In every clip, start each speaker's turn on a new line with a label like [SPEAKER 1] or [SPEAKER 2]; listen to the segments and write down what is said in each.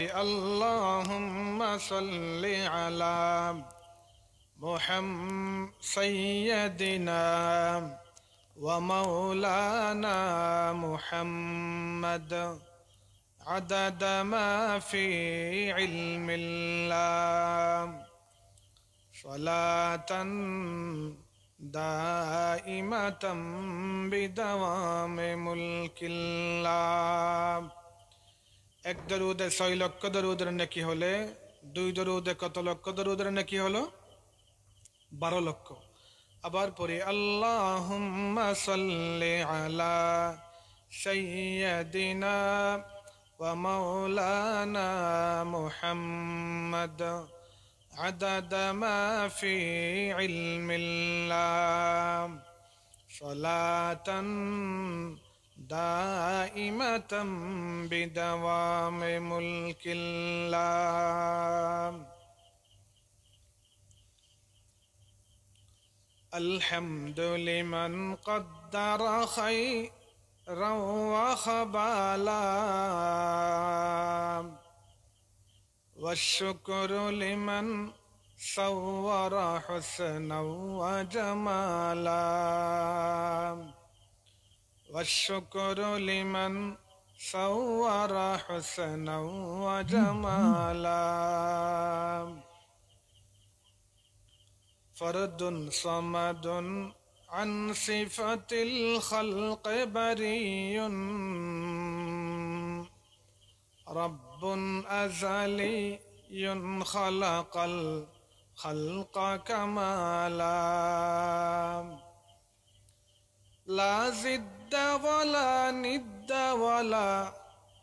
[SPEAKER 1] اللهم صل على محمد سيدنا ومولانا محمد عدد ما في علم الله صلاة دائمة بدوام মুলকিল্লাহ এক দরুদে ছয় লক্ষ দরুদের নাকি হলে দুই দরুদে কত লক্ষ দরুদের নাকি হলো বারো লক্ষ আবার পরে আল্লাহ আলা সৈয়দিনা ওয়া মাওলানা মোহাম্মদ عدد ما في علم الله صلاة دائمة بدوام ملك الله الحمد لمن قدر خيرا وخبالا والشكر لمن صور حسنا وجمالا والشكر لمن صور حسنا وجمالا فرد صمد عن صفة الخلق بري رب رب أزلي خلق الخلق كما لا لا زد ولا ند ولا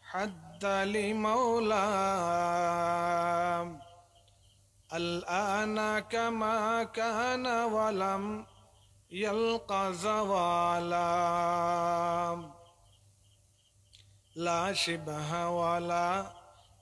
[SPEAKER 1] حد لمولاه الآن كما كان ولم يلقى زوالا لا شبه ولا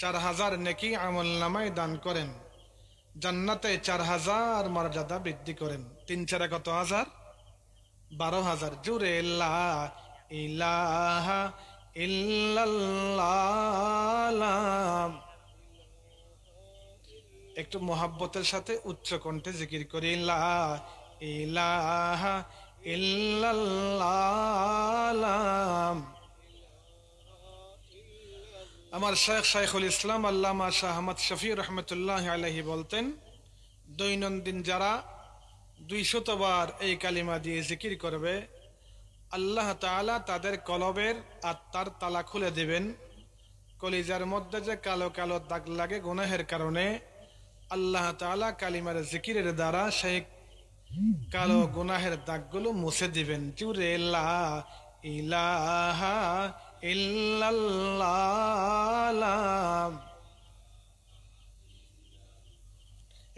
[SPEAKER 1] চার হাজার নেকি আমল নামায় দান করেন জান্নাতে চার হাজার মর্যাদা বৃদ্ধি করেন তিন ছাড়া কত হাজার বারো হাজার জুড়ে ইলাহা একটু মোহাব্বতের সাথে উচ্চ কণ্ঠে জিকির করি ইলাহা ইল্লাল্লাহ আমার শেখ শাইখুল ইসলাম আল্লামা শাহ আহমদ শফি রহমতুল্লাহ আলহি বলতেন দৈনন্দিন যারা দুই শতবার এই কালিমা দিয়ে জিকির করবে আল্লাহ তালা তাদের কলবের আত্মার তালা খুলে দেবেন কলিজার মধ্যে যে কালো কালো দাগ লাগে গুনাহের কারণে আল্লাহ তালা কালিমার জিকিরের দ্বারা সেই কালো গুনাহের দাগগুলো মুছে দিবেন জুরে ইলাহা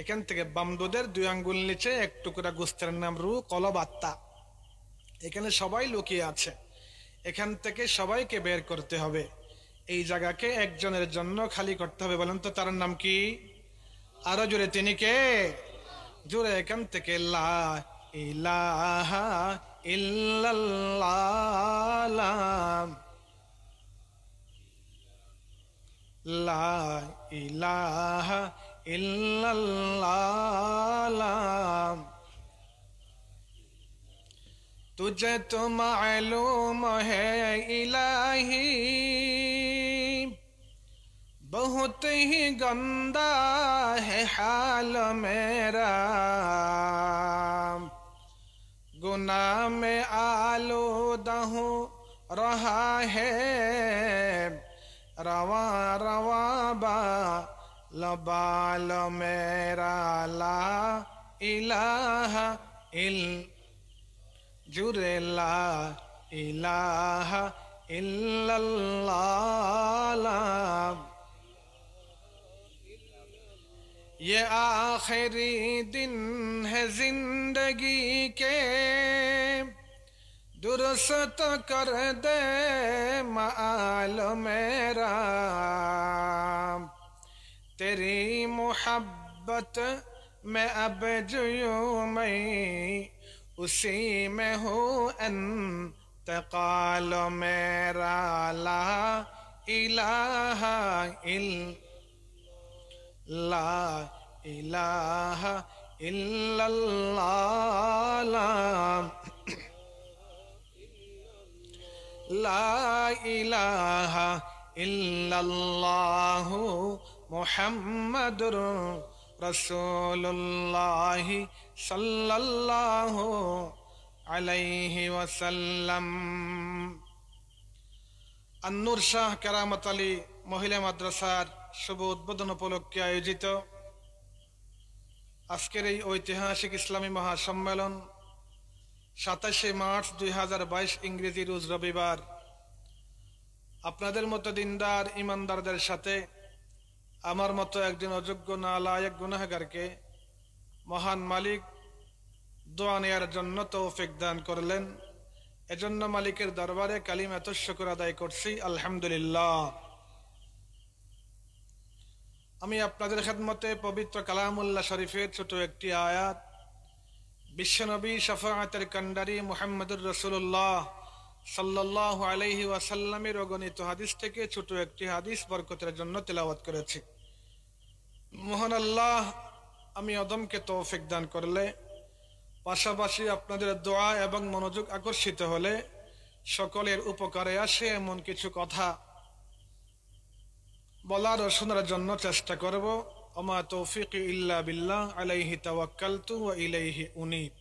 [SPEAKER 1] এখান থেকে বামদোদের দুই আঙ্গুল নিচে এক টুকরা গোস্তের নাম রু কলবাত্তা এখানে সবাই লুকিয়ে আছে এখান থেকে সবাইকে বের করতে হবে এই জায়গাকে একজনের জন্য খালি করতে হবে বলেন তো তার নাম কি আরো জোরে তিনি কে জোরে এখান থেকে ইলাহা ইল্লাল্লাহ لا الہ الا اللہ تجھے تو معلوم ہے الہی بہت ہی گندا ہے حال میرا گناہ میں آلودہ ہوں رہا ہے رواں با لبال میرا لا الہ جر لا الہ الا اللہ یہ آخری دن ہے زندگی کے درست کر دے معلوم میرا تیری محبت میں اب جیوں میں اسی میں ہوں انتقال میرا لا الہ الا لا الہ الا اللہ লাহা ইল্লাল্লাহ মোহাম্মদুর রসুল্লাহ সাল্লাল্লাহ আলাইহি ওয়াসাল্লাম আন্নুর শাহ কেরামত আলী মহিলা মাদ্রাসার শুভ উদ্বোধন উপলক্ষে আয়োজিত আজকের এই ঐতিহাসিক ইসলামী মহাসম্মেলন সাতাশে মার্চ দুই ইংরেজি রোজ রবিবার আপনাদের মতো দিনদার ইমানদারদের সাথে আমার মতো একজন অযোগ্য নালায়ক গুনাহগারকে মহান মালিক দোয়া নেয়ার জন্য তৌফিক দান করলেন এজন্য মালিকের দরবারে কালিম এত শুকুর আদায় করছি আলহামদুলিল্লাহ আমি আপনাদের খেদমতে পবিত্র কালামুল্লাহ শরীফের ছোট একটি আয়াত বিশ্বনবী শফাতের কান্ডারি মোহাম্মদুর রসুল্লাহ সাল্লাহ আলহি ওয়াসাল্লামের অগণিত হাদিস থেকে ছোট একটি হাদিস বরকতের জন্য তেলাওয়াত করেছি মোহন আল্লাহ আমি অদমকে তৌফিক দান করলে পাশাপাশি আপনাদের দোয়া এবং মনোযোগ আকর্ষিত হলে সকলের উপকারে আসে এমন কিছু কথা বলার ও শোনার জন্য চেষ্টা করবো ওমা তৌফিক ইল্লা বিল্লাহ আলাইহি তাওয়াক্কালতু ওয়া ইলাইহি উনিব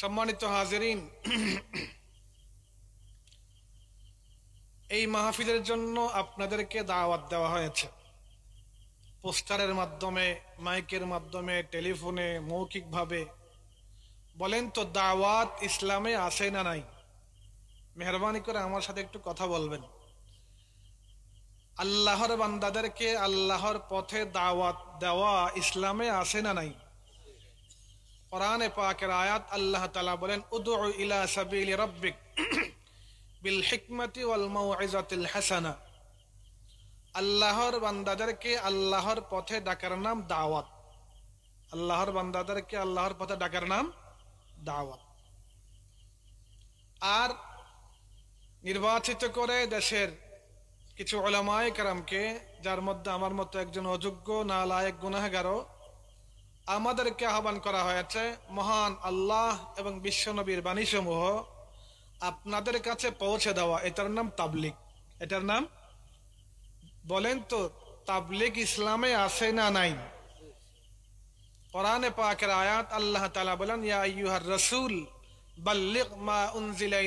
[SPEAKER 1] সম্মানিত হাজেরিন এই মাহফিলের জন্য আপনাদেরকে দাওয়াত দেওয়া হয়েছে পোস্টারের মাধ্যমে মাইকের মাধ্যমে টেলিফোনে মৌখিকভাবে বলেন তো দাওয়াত ইসলামে আসে না নাই মেহরবানি করে আমার সাথে একটু কথা বলবেন আল্লাহর বান্দাদেরকে আল্লাহর পথে দাওয়াত দেওয়া ইসলামে আসে না নাই কোরআনে পাকের আয়াত আল্লাহ তালা বলেন উদু ইলা সাবিল রব্বিক বিল হিকমতি ওয়াল মাউইজাতিল হাসানা আল্লাহর বান্দাদেরকে আল্লাহর পথে ডাকার নাম দাওয়াত আল্লাহর বান্দাদেরকে আল্লাহর পথে ডাকার নাম দাওয়াত আর নির্বাচিত করে দেশের কিছু ওলামায় কারামকে যার মধ্যে আমার মতো একজন অযোগ্য না লায়ক গুনাগার আমাদেরকে আহ্বান করা হয়েছে মহান আল্লাহ এবং বিশ্বনবীর বাণীসমূহ আপনাদের কাছে পৌঁছে দেওয়া এটার নাম তাবলিক এটার নাম বলেন তো তাবলিক ইসলামে আছে না নাই পরানে পাকের আয়াত আল্লাহ তালা বলেন ইয়া ইউহার রসুল বাল্লিক মা উনজিলা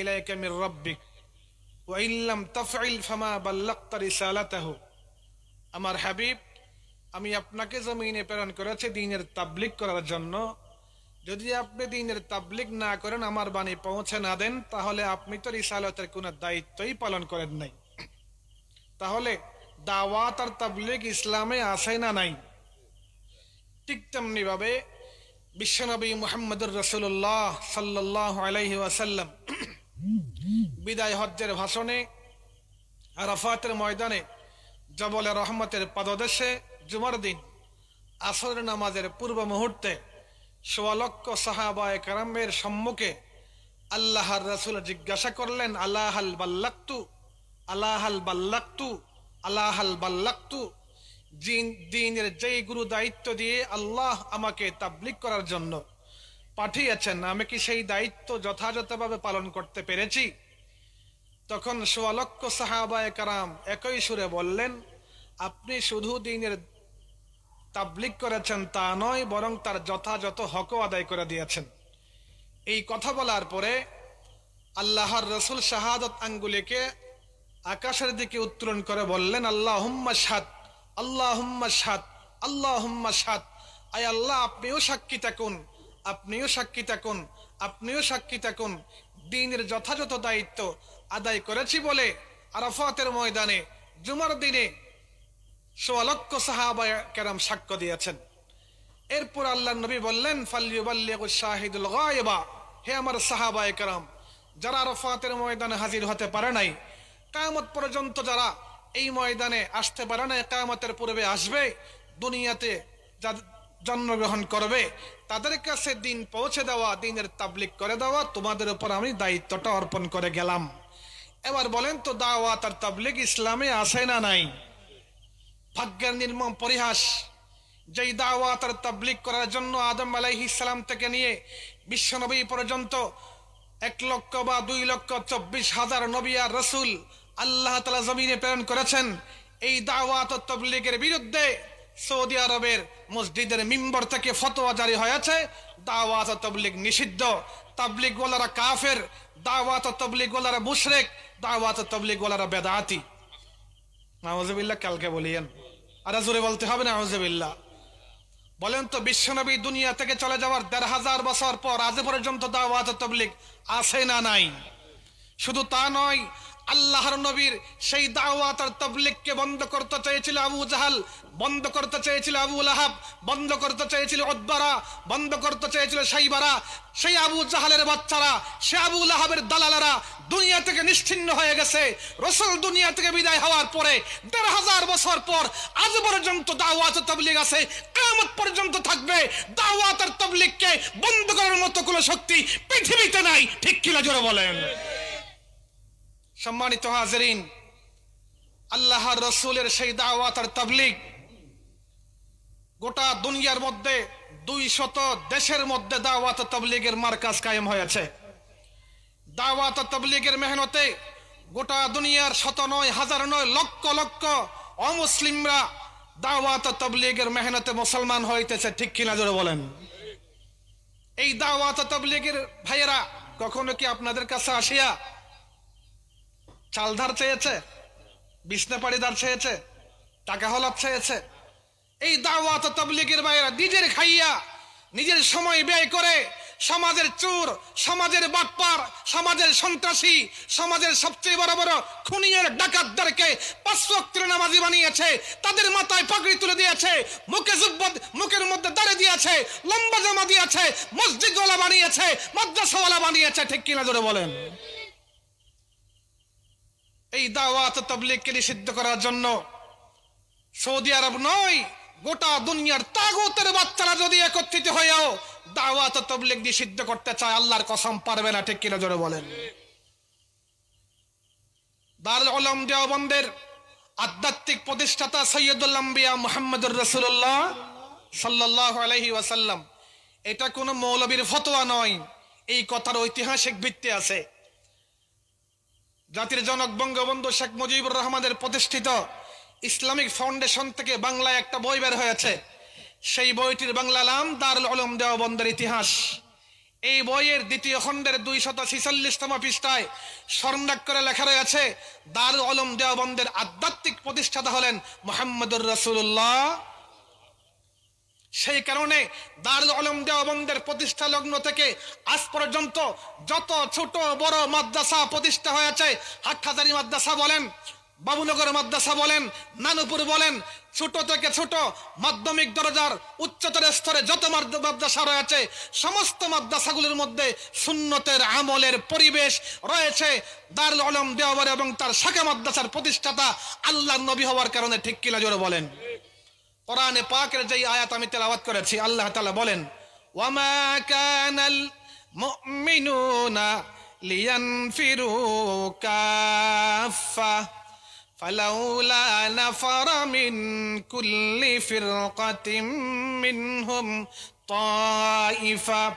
[SPEAKER 1] মির রব্বিক তাফাইল ফামা আমার হাবিব আমি আপনাকে জমিনে প্রেরণ করেছি দিনের তাবলিক করার জন্য যদি আপনি দিনের তাবলিক না করেন আমার বাণী পৌঁছে না দেন তাহলে আপনি তো রিসালতের কোনো দায়িত্বই পালন করেন নাই তাহলে দাওয়াত আর তাবলিক ইসলামে আসে না নাই ঠিক ভাবে বিশ্বনবী মোহাম্মদুর রসুল্লাহ সাল্লাহ আলহি ওয়াসাল্লাম বিদায় হজ্জের ভাষণে রফাতের ময়দানে জবলে রহমতের পাদদেশে জুমার দিন আসর নামাজের পূর্ব মুহূর্তে সোয়ালক্ষ সাহাবায় কারামের সম্মুখে আল্লাহর রসুল জিজ্ঞাসা করলেন আল্লাহাল বাল্লাক্তু আল্লাহাল বাল্লাক্তু আল্লাহাল বাল্লাক্তু দিনের যেই গুরু দায়িত্ব দিয়ে আল্লাহ আমাকে তাবলিক করার জন্য পাঠিয়েছেন আমি কি সেই দায়িত্ব যথাযথভাবে পালন করতে পেরেছি তখন সোয়ালক্ষ সাহাবায় কারাম একই সুরে বললেন আপনি শুধু দিনের তাবলিক করেছেন তা নয় বরং তার যথাযথ হকও আদায় করে দিয়েছেন এই কথা বলার পরে আল্লাহর রসুল শাহাদত আঙ্গুলিকে আকাশের দিকে উত্তোলন করে বললেন আল্লাহ হুম্মা সাত আল্লাহ হুম্মা সাত আল্লাহ হুম্মা সাত আয় আল্লাহ আপনিও সাক্ষী থাকুন আপনিও সাক্ষী থাকুন আপনিও সাক্ষী থাকুন দিনের যথাযথ দায়িত্ব আদায় করেছি বলে আরাফাতের ময়দানে জুমার দিনে সোয়ালক্ষ সাহাবা কেরাম সাক্ষ্য দিয়েছেন এরপর আল্লাহ নবী বললেন শাহিদুল গায়েবা হে আমার সাহাবায়ে কেরাম যারা আরফাতের ময়দানে হাজির হতে পারে নাই কায়ামত পর্যন্ত যারা এই ময়দানে আসতে পারে নাই কায়ামতের পূর্বে আসবে দুনিয়াতে জন্মগ্রহণ করবে তাদের কাছে দিন পৌঁছে দেওয়া দিনের তাবলিক করে দেওয়া তোমাদের উপর আমি দায়িত্বটা অর্পণ করে গেলাম এবার বলেন তো দাওয়াত আর তাবলিক ইসলামে আসে না নাই ভাগ্যের নির্মম পরিহাস যেই দাওয়াত আর তাবলিক করার জন্য আদম আলাইহি ইসলাম থেকে নিয়ে বিশ্বনবী পর্যন্ত এক লক্ষ বা দুই লক্ষ চব্বিশ হাজার নবী আর রসুল আল্লাহ তালা জমিনে প্রেরণ করেছেন এই দাওয়াত তবলিগের বিরুদ্ধে সৌদি আরবের মসজিদের মিম্বর থেকে ফতোয়া জারি হয়েছে দাওয়াত তবলিগ নিষিদ্ধ তাবলিগ গোলারা কাফের দাওয়াত তবলিগ গোলারা মুশরেক দাওয়াত তবলিগ গোলারা বেদাতি নাওয়াজ কালকে বলিয়েন আর জোরে বলতে হবে নাউজবিল্লা বলেন তো বিশ্বনবী দুনিয়া থেকে চলে যাওয়ার দেড় হাজার বছর পর আজ পর্যন্ত দাওয়াত তবলিগ আছে না নাই শুধু তা নয় আল্লাহর নবীর সেই দাওয়াত আর তবলিগকে বন্ধ করতে চেয়েছিল আবু জাহাল বন্ধ করতে চেয়েছিল আবু লাহাব বন্ধ করতে চেয়েছিল অদ্বারা বন্ধ করতে চেয়েছিল সাইবারা সেই আবু জাহালের বাচ্চারা সে আবু লাহাবের দালালারা দুনিয়া থেকে নিশ্চিন্ন হয়ে গেছে রসুল দুনিয়া থেকে বিদায় হওয়ার পরে দেড় হাজার বছর পর আজ পর্যন্ত দাওয়াত তবলিগ আছে কামত পর্যন্ত থাকবে দাওয়াত আর তবলিগকে বন্ধ করার মতো কোনো শক্তি পৃথিবীতে নাই ঠিক কিনা জোরে বলেন সম্মানিত হাজারিন আল্লাহ রসুলের সেই দাওয়াত আর তবলিগ গোটা দুনিয়ার মধ্যে দুই শত দেশের মধ্যে দাওয়াত তবলিগের মার্কাজ কায়েম হয়েছে দাওয়াত তবলিগের মেহনতে গোটা দুনিয়ার শত নয় হাজার নয় লক্ষ লক্ষ অমুসলিমরা দাওয়াত তবলিগের মেহনতে মুসলমান হইতেছে ঠিক কিনা জোরে বলেন এই দাওয়াত তবলিগের ভাইয়েরা কখনো কি আপনাদের কাছে আসিয়া চালধার চেয়েছে বিছনা পাড়িদার চেয়েছে টাকা হলাপ চেয়েছে এই দাওয়াত তবলিগের বাইরা নিজের খাইয়া নিজের সময় ব্যয় করে সমাজের চোর সমাজের বাটপার সমাজের সন্ত্রাসী সমাজের সবচেয়ে বড় বড় খুনিয়ার ডাকাতদেরকে পাঁচক্তের নামাজি বানিয়েছে তাদের মাথায় পাকড়ি তুলে দিয়েছে মুখে জুব্বত মুখের মধ্যে দাঁড়িয়ে দিয়েছে লম্বা জমা দিয়েছে মসজিদওয়ালা বানিয়েছে মাদ্রাসাওয়ালা বানিয়েছে ঠিক কিনা ধরে বলেন এই দাওয়াত তবলিগকে নিষিদ্ধ করার জন্য সৌদি আরব নয় গোটা দুনিয়ার তাগুতের বাচ্চারা যদি একত্রিত হয়েও দাওয়াত তবলিক দিয়ে সিদ্ধ করতে চায় আল্লাহর কসম পারবে না ঠিক কিনা জোরে বলেন দারুল আলম আধ্যাত্মিক প্রতিষ্ঠাতা সৈয়দুল্লাম্বিয়া মোহাম্মদুর রসুল্লাহ সাল্লাহ আলহি ওয়াসাল্লাম এটা কোনো মৌলবীর ফতোয়া নয় এই কথার ঐতিহাসিক ভিত্তি আছে জাতির জনক বঙ্গবন্ধু শেখ মুজিবুর রহমানের প্রতিষ্ঠিত ইসলামিক ফাউন্ডেশন থেকে বাংলায় একটা বই বের হয়েছে সেই বইটির বাংলা নাম দারুল আলম দেওবন্দের ইতিহাস এই বইয়ের দ্বিতীয় খণ্ডের দুই শত ছিচল্লিশতম পৃষ্ঠায় স্বর্ণাক্ষরে লেখা রয়েছে দারুল আলম দেওবন্দের আধ্যাত্মিক প্রতিষ্ঠাতা হলেন মোহাম্মদুর রসুল্লাহ সেই কারণে দারুল আলম দেওবন্দের প্রতিষ্ঠা লগ্ন থেকে আজ পর্যন্ত যত ছোট বড় মাদ্রাসা প্রতিষ্ঠা হয়েছে হাটহাজারি মাদ্রাসা বলেন বাবুনগর মাদ্রাসা বলেন নানুপুর বলেন ছোট থেকে ছোট মাধ্যমিক দরজার উচ্চতর স্তরে যত মাদ্রাসা রয়েছে সমস্ত মাদ্রাসাগুলির মধ্যে সুন্নতের আমলের পরিবেশ রয়েছে দারুল আলম দেওয়ার এবং তার শাখা মাদ্রাসার প্রতিষ্ঠাতা আল্লাহ নবী হওয়ার কারণে ঠিক কিনা জোরে বলেন কোরআনে পাকের যেই আয়াত আমি আবাদ করেছি আল্লাহ তালা বলেন ওয়ামা কানাল মুমিনুনা কাফা فلولا نفر من كل فرقة منهم طائفة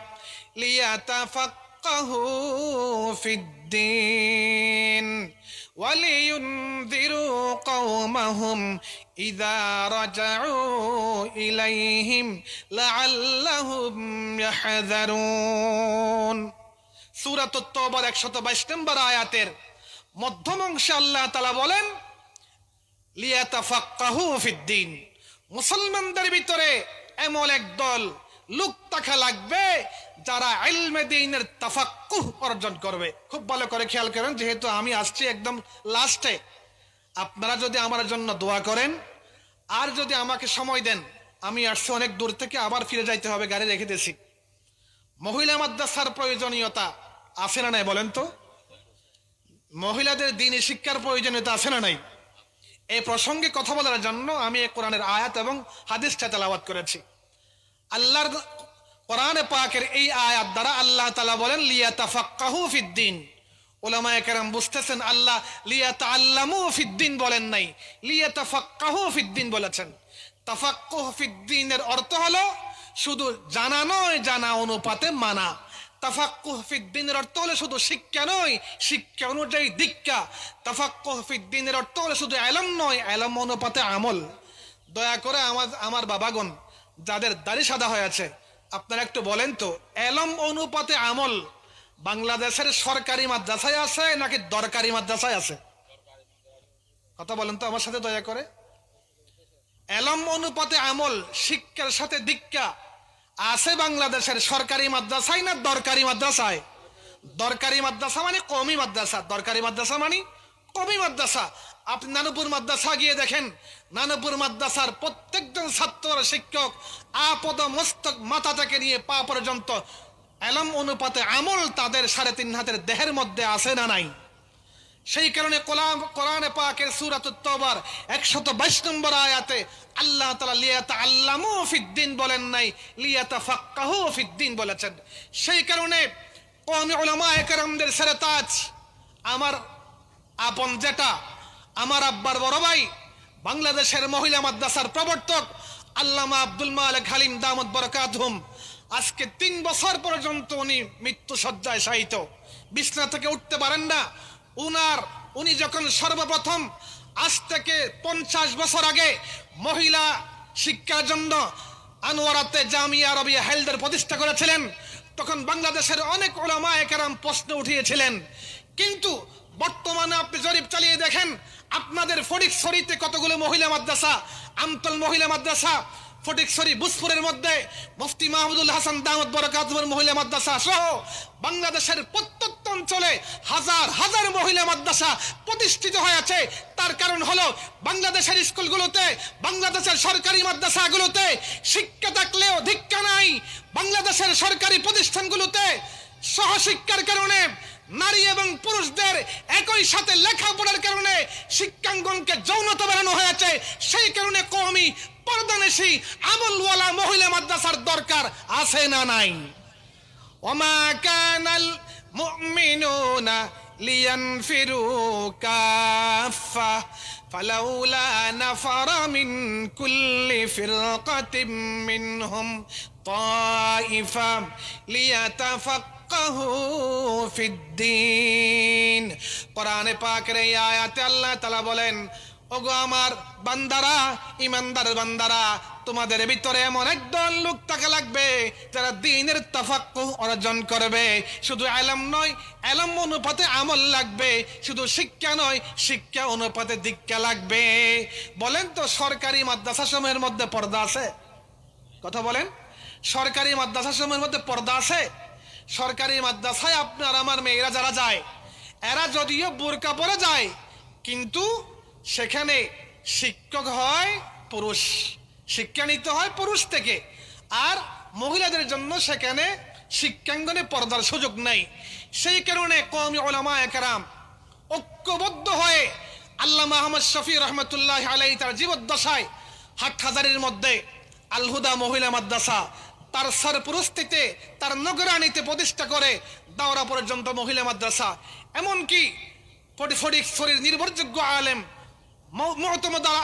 [SPEAKER 1] ليتفقهوا في الدين ولينذروا قومهم إذا رجعوا إليهم لعلهم يحذرون سورة التوبة 122 নম্বর আয়াতের মধ্যম অংশে আল্লাহ তালা বলেন মুসলমানদের ভিতরে এমন এক দল লোক তাকা লাগবে যারা ইলমে দিনের তাফাক্কুহ অর্জন করবে খুব ভালো করে খেয়াল করেন যেহেতু আমি আসছি একদম লাস্টে আপনারা যদি আমার জন্য দোয়া করেন আর যদি আমাকে সময় দেন আমি আসছি অনেক দূর থেকে আবার ফিরে যাইতে হবে গাড়ি রেখে দিয়েছি মহিলা মাদ্রাসার প্রয়োজনীয়তা আছে না নাই বলেন তো মহিলাদের দিনে শিক্ষার প্রয়োজনীয়তা আছে না নাই এই প্রসঙ্গে কথা বলার জন্য আমি কোরআনের আয়াত এবং হাদিসটা তেলাওয়াত করেছি আল্লাহর কোরআনে পাকের এই আয়াত দ্বারা আল্লাহ তালা বলেন লিয়া তাফাক্কাহু ফিদ্দিন ওলামায় কেরাম বুঝতেছেন আল্লাহ লিয়া তা তাল্লামু ফিদ্দিন বলেন নাই লিয়া তাফাক্কাহু ফিদ্দিন বলেছেন তাফাক্কুহ ফিদ্দিনের অর্থ হলো শুধু জানা নয় জানা অনুপাতে মানা তাফাক্কুহ ফিদ্দিনের অর্থ হলে শুধু শিক্ষা নয় শিক্ষা অনুযায়ী দীক্ষা তাফাক্কুহ ফিদ্দিনের অর্থ হলে শুধু অ্যালম নয় অ্যালম অনুপাতে আমল দয়া করে আমার আমার বাবাগণ যাদের দাড়ি সাদা হয়ে আছে আপনারা একটু বলেন তো এলম অনুপাতে আমল বাংলাদেশের সরকারি মাদ্রাসায় আছে নাকি দরকারি মাদ্রাসায় আছে কথা বলেন তো আমার সাথে দয়া করে অ্যালম অনুপাতে আমল শিক্ষার সাথে দীক্ষা আছে বাংলাদেশের সরকারি মাদ্রাসায় না দরকারি মাদ্রাসায় দরকারি মাদ্রাসা মানে কমি মাদ্রাসা দরকারি মাদ্রাসা মানে কমি মাদ্রাসা আপনি নানুপুর মাদ্রাসা গিয়ে দেখেন নানুপুর মাদ্রাসার প্রত্যেকজন ছাত্র শিক্ষক আপদ মস্তক মাথা থেকে নিয়ে পা পর্যন্ত এলম অনুপাতে আমল তাদের সাড়ে তিন হাতের দেহের মধ্যে আছে না নাই সেই কারণে কোলাম কোরআনে পাকের সুরাত তবার একশত বাইশ নম্বর আয়াতে আল্লাহ তালা লিয়াতা আল্লাহ ফিদ্দিন বলেন নাই লিয়াতা ফাক্কাহ ফিদ্দিন বলেছেন সেই কারণে কমি ওলামা একরমদের সেরে তাজ আমার আপন জেটা আমার আব্বার বড় ভাই বাংলাদেশের মহিলা মাদ্রাসার প্রবর্তক আল্লামা আব্দুল মালে খালিম দামদ বরকাত হুম আজকে তিন বছর পর্যন্ত উনি মৃত্যু সজ্জায় সাহিত বিছনা থেকে উঠতে পারেন না উনার উনি যখন সর্বপ্রথম আজ থেকে পঞ্চাশ বছর আগে মহিলা শিক্ষার জন্য আনোয়ারাতে জামিয়া রবিয়া হেলদের প্রতিষ্ঠা করেছিলেন তখন বাংলাদেশের অনেক ওলামা একরাম প্রশ্ন উঠিয়েছিলেন কিন্তু বর্তমানে আপনি জরিপ চালিয়ে দেখেন আপনাদের ফরিক শরীতে কতগুলো মহিলা মাদ্রাসা আমতল মহিলা মাদ্রাসা ফটিকশরী বুসপুরের মধ্যে মুফতি মাহমুদুল হাসান দামত বরকাতপুর মহিলা মাদ্রাসা সহ বাংলাদেশের প্রত্যন্ত অঞ্চলে হাজার হাজার মহিলা মাদ্রাসা প্রতিষ্ঠিত হয়েছে তার কারণ হলো বাংলাদেশের স্কুলগুলোতে বাংলাদেশের সরকারি মাদ্রাসাগুলোতে শিক্ষা থাকলেও ধিক্ষা নাই বাংলাদেশের সরকারি প্রতিষ্ঠানগুলোতে সহশিক্ষার কারণে নারী এবং পুরুষদের একই সাথে লেখাপড়ার কারণে শিক্ষাঙ্গনকে যৌনতা বাড়ানো হয়েছে সেই কারণে কমই পর্দানেশী আমলওয়ালা মহিলা মাদ্রাসার দরকার আছে না নাই ওমা কানাল মুমিনুনা لينفروا كافة فلولا نفر من كل فرقة منهم طائفة ليتفقهوا في الدين قرآن پاک رہی آیات اللہ تعالی بولین ওগো আমার বান্দারা ইমানদার বান্দারা তোমাদের ভিতরে এমন একদল লোক থাকা লাগবে যারা দিনের তাফাক্কু অর্জন করবে শুধু এলাম নয় এলাম অনুপাতে আমল লাগবে শুধু শিক্ষা নয় শিক্ষা অনুপাতে দীক্ষা লাগবে বলেন তো সরকারি মাদ্রাসা সময়ের মধ্যে পর্দা আছে কথা বলেন সরকারি মাদ্রাসা সময়ের মধ্যে পর্দা আছে সরকারি মাদ্রাসায় আপনার আমার মেয়েরা যারা যায় এরা যদিও বোরকা পরে যায় কিন্তু সেখানে শিক্ষক হয় পুরুষ শিক্ষা নিতে হয় পুরুষ থেকে আর মহিলাদের জন্য সেখানে শিক্ষাঙ্গনে পর্দার সুযোগ নাই সেই কারণে কমি ওলামা একরাম ঐক্যবদ্ধ হয়ে আল্লাহ মাহমদ শফি রহমতুল্লাহ আলাই তার জীবদ্দশায় হাট হাজারের মধ্যে আলহুদা মহিলা মাদ্রাসা তার সরপুরস্তিতে তার নগরানিতে প্রতিষ্ঠা করে দাওরা পর্যন্ত মহিলা মাদ্রাসা এমনকি ফটিক শরীর নির্ভরযোগ্য আলেম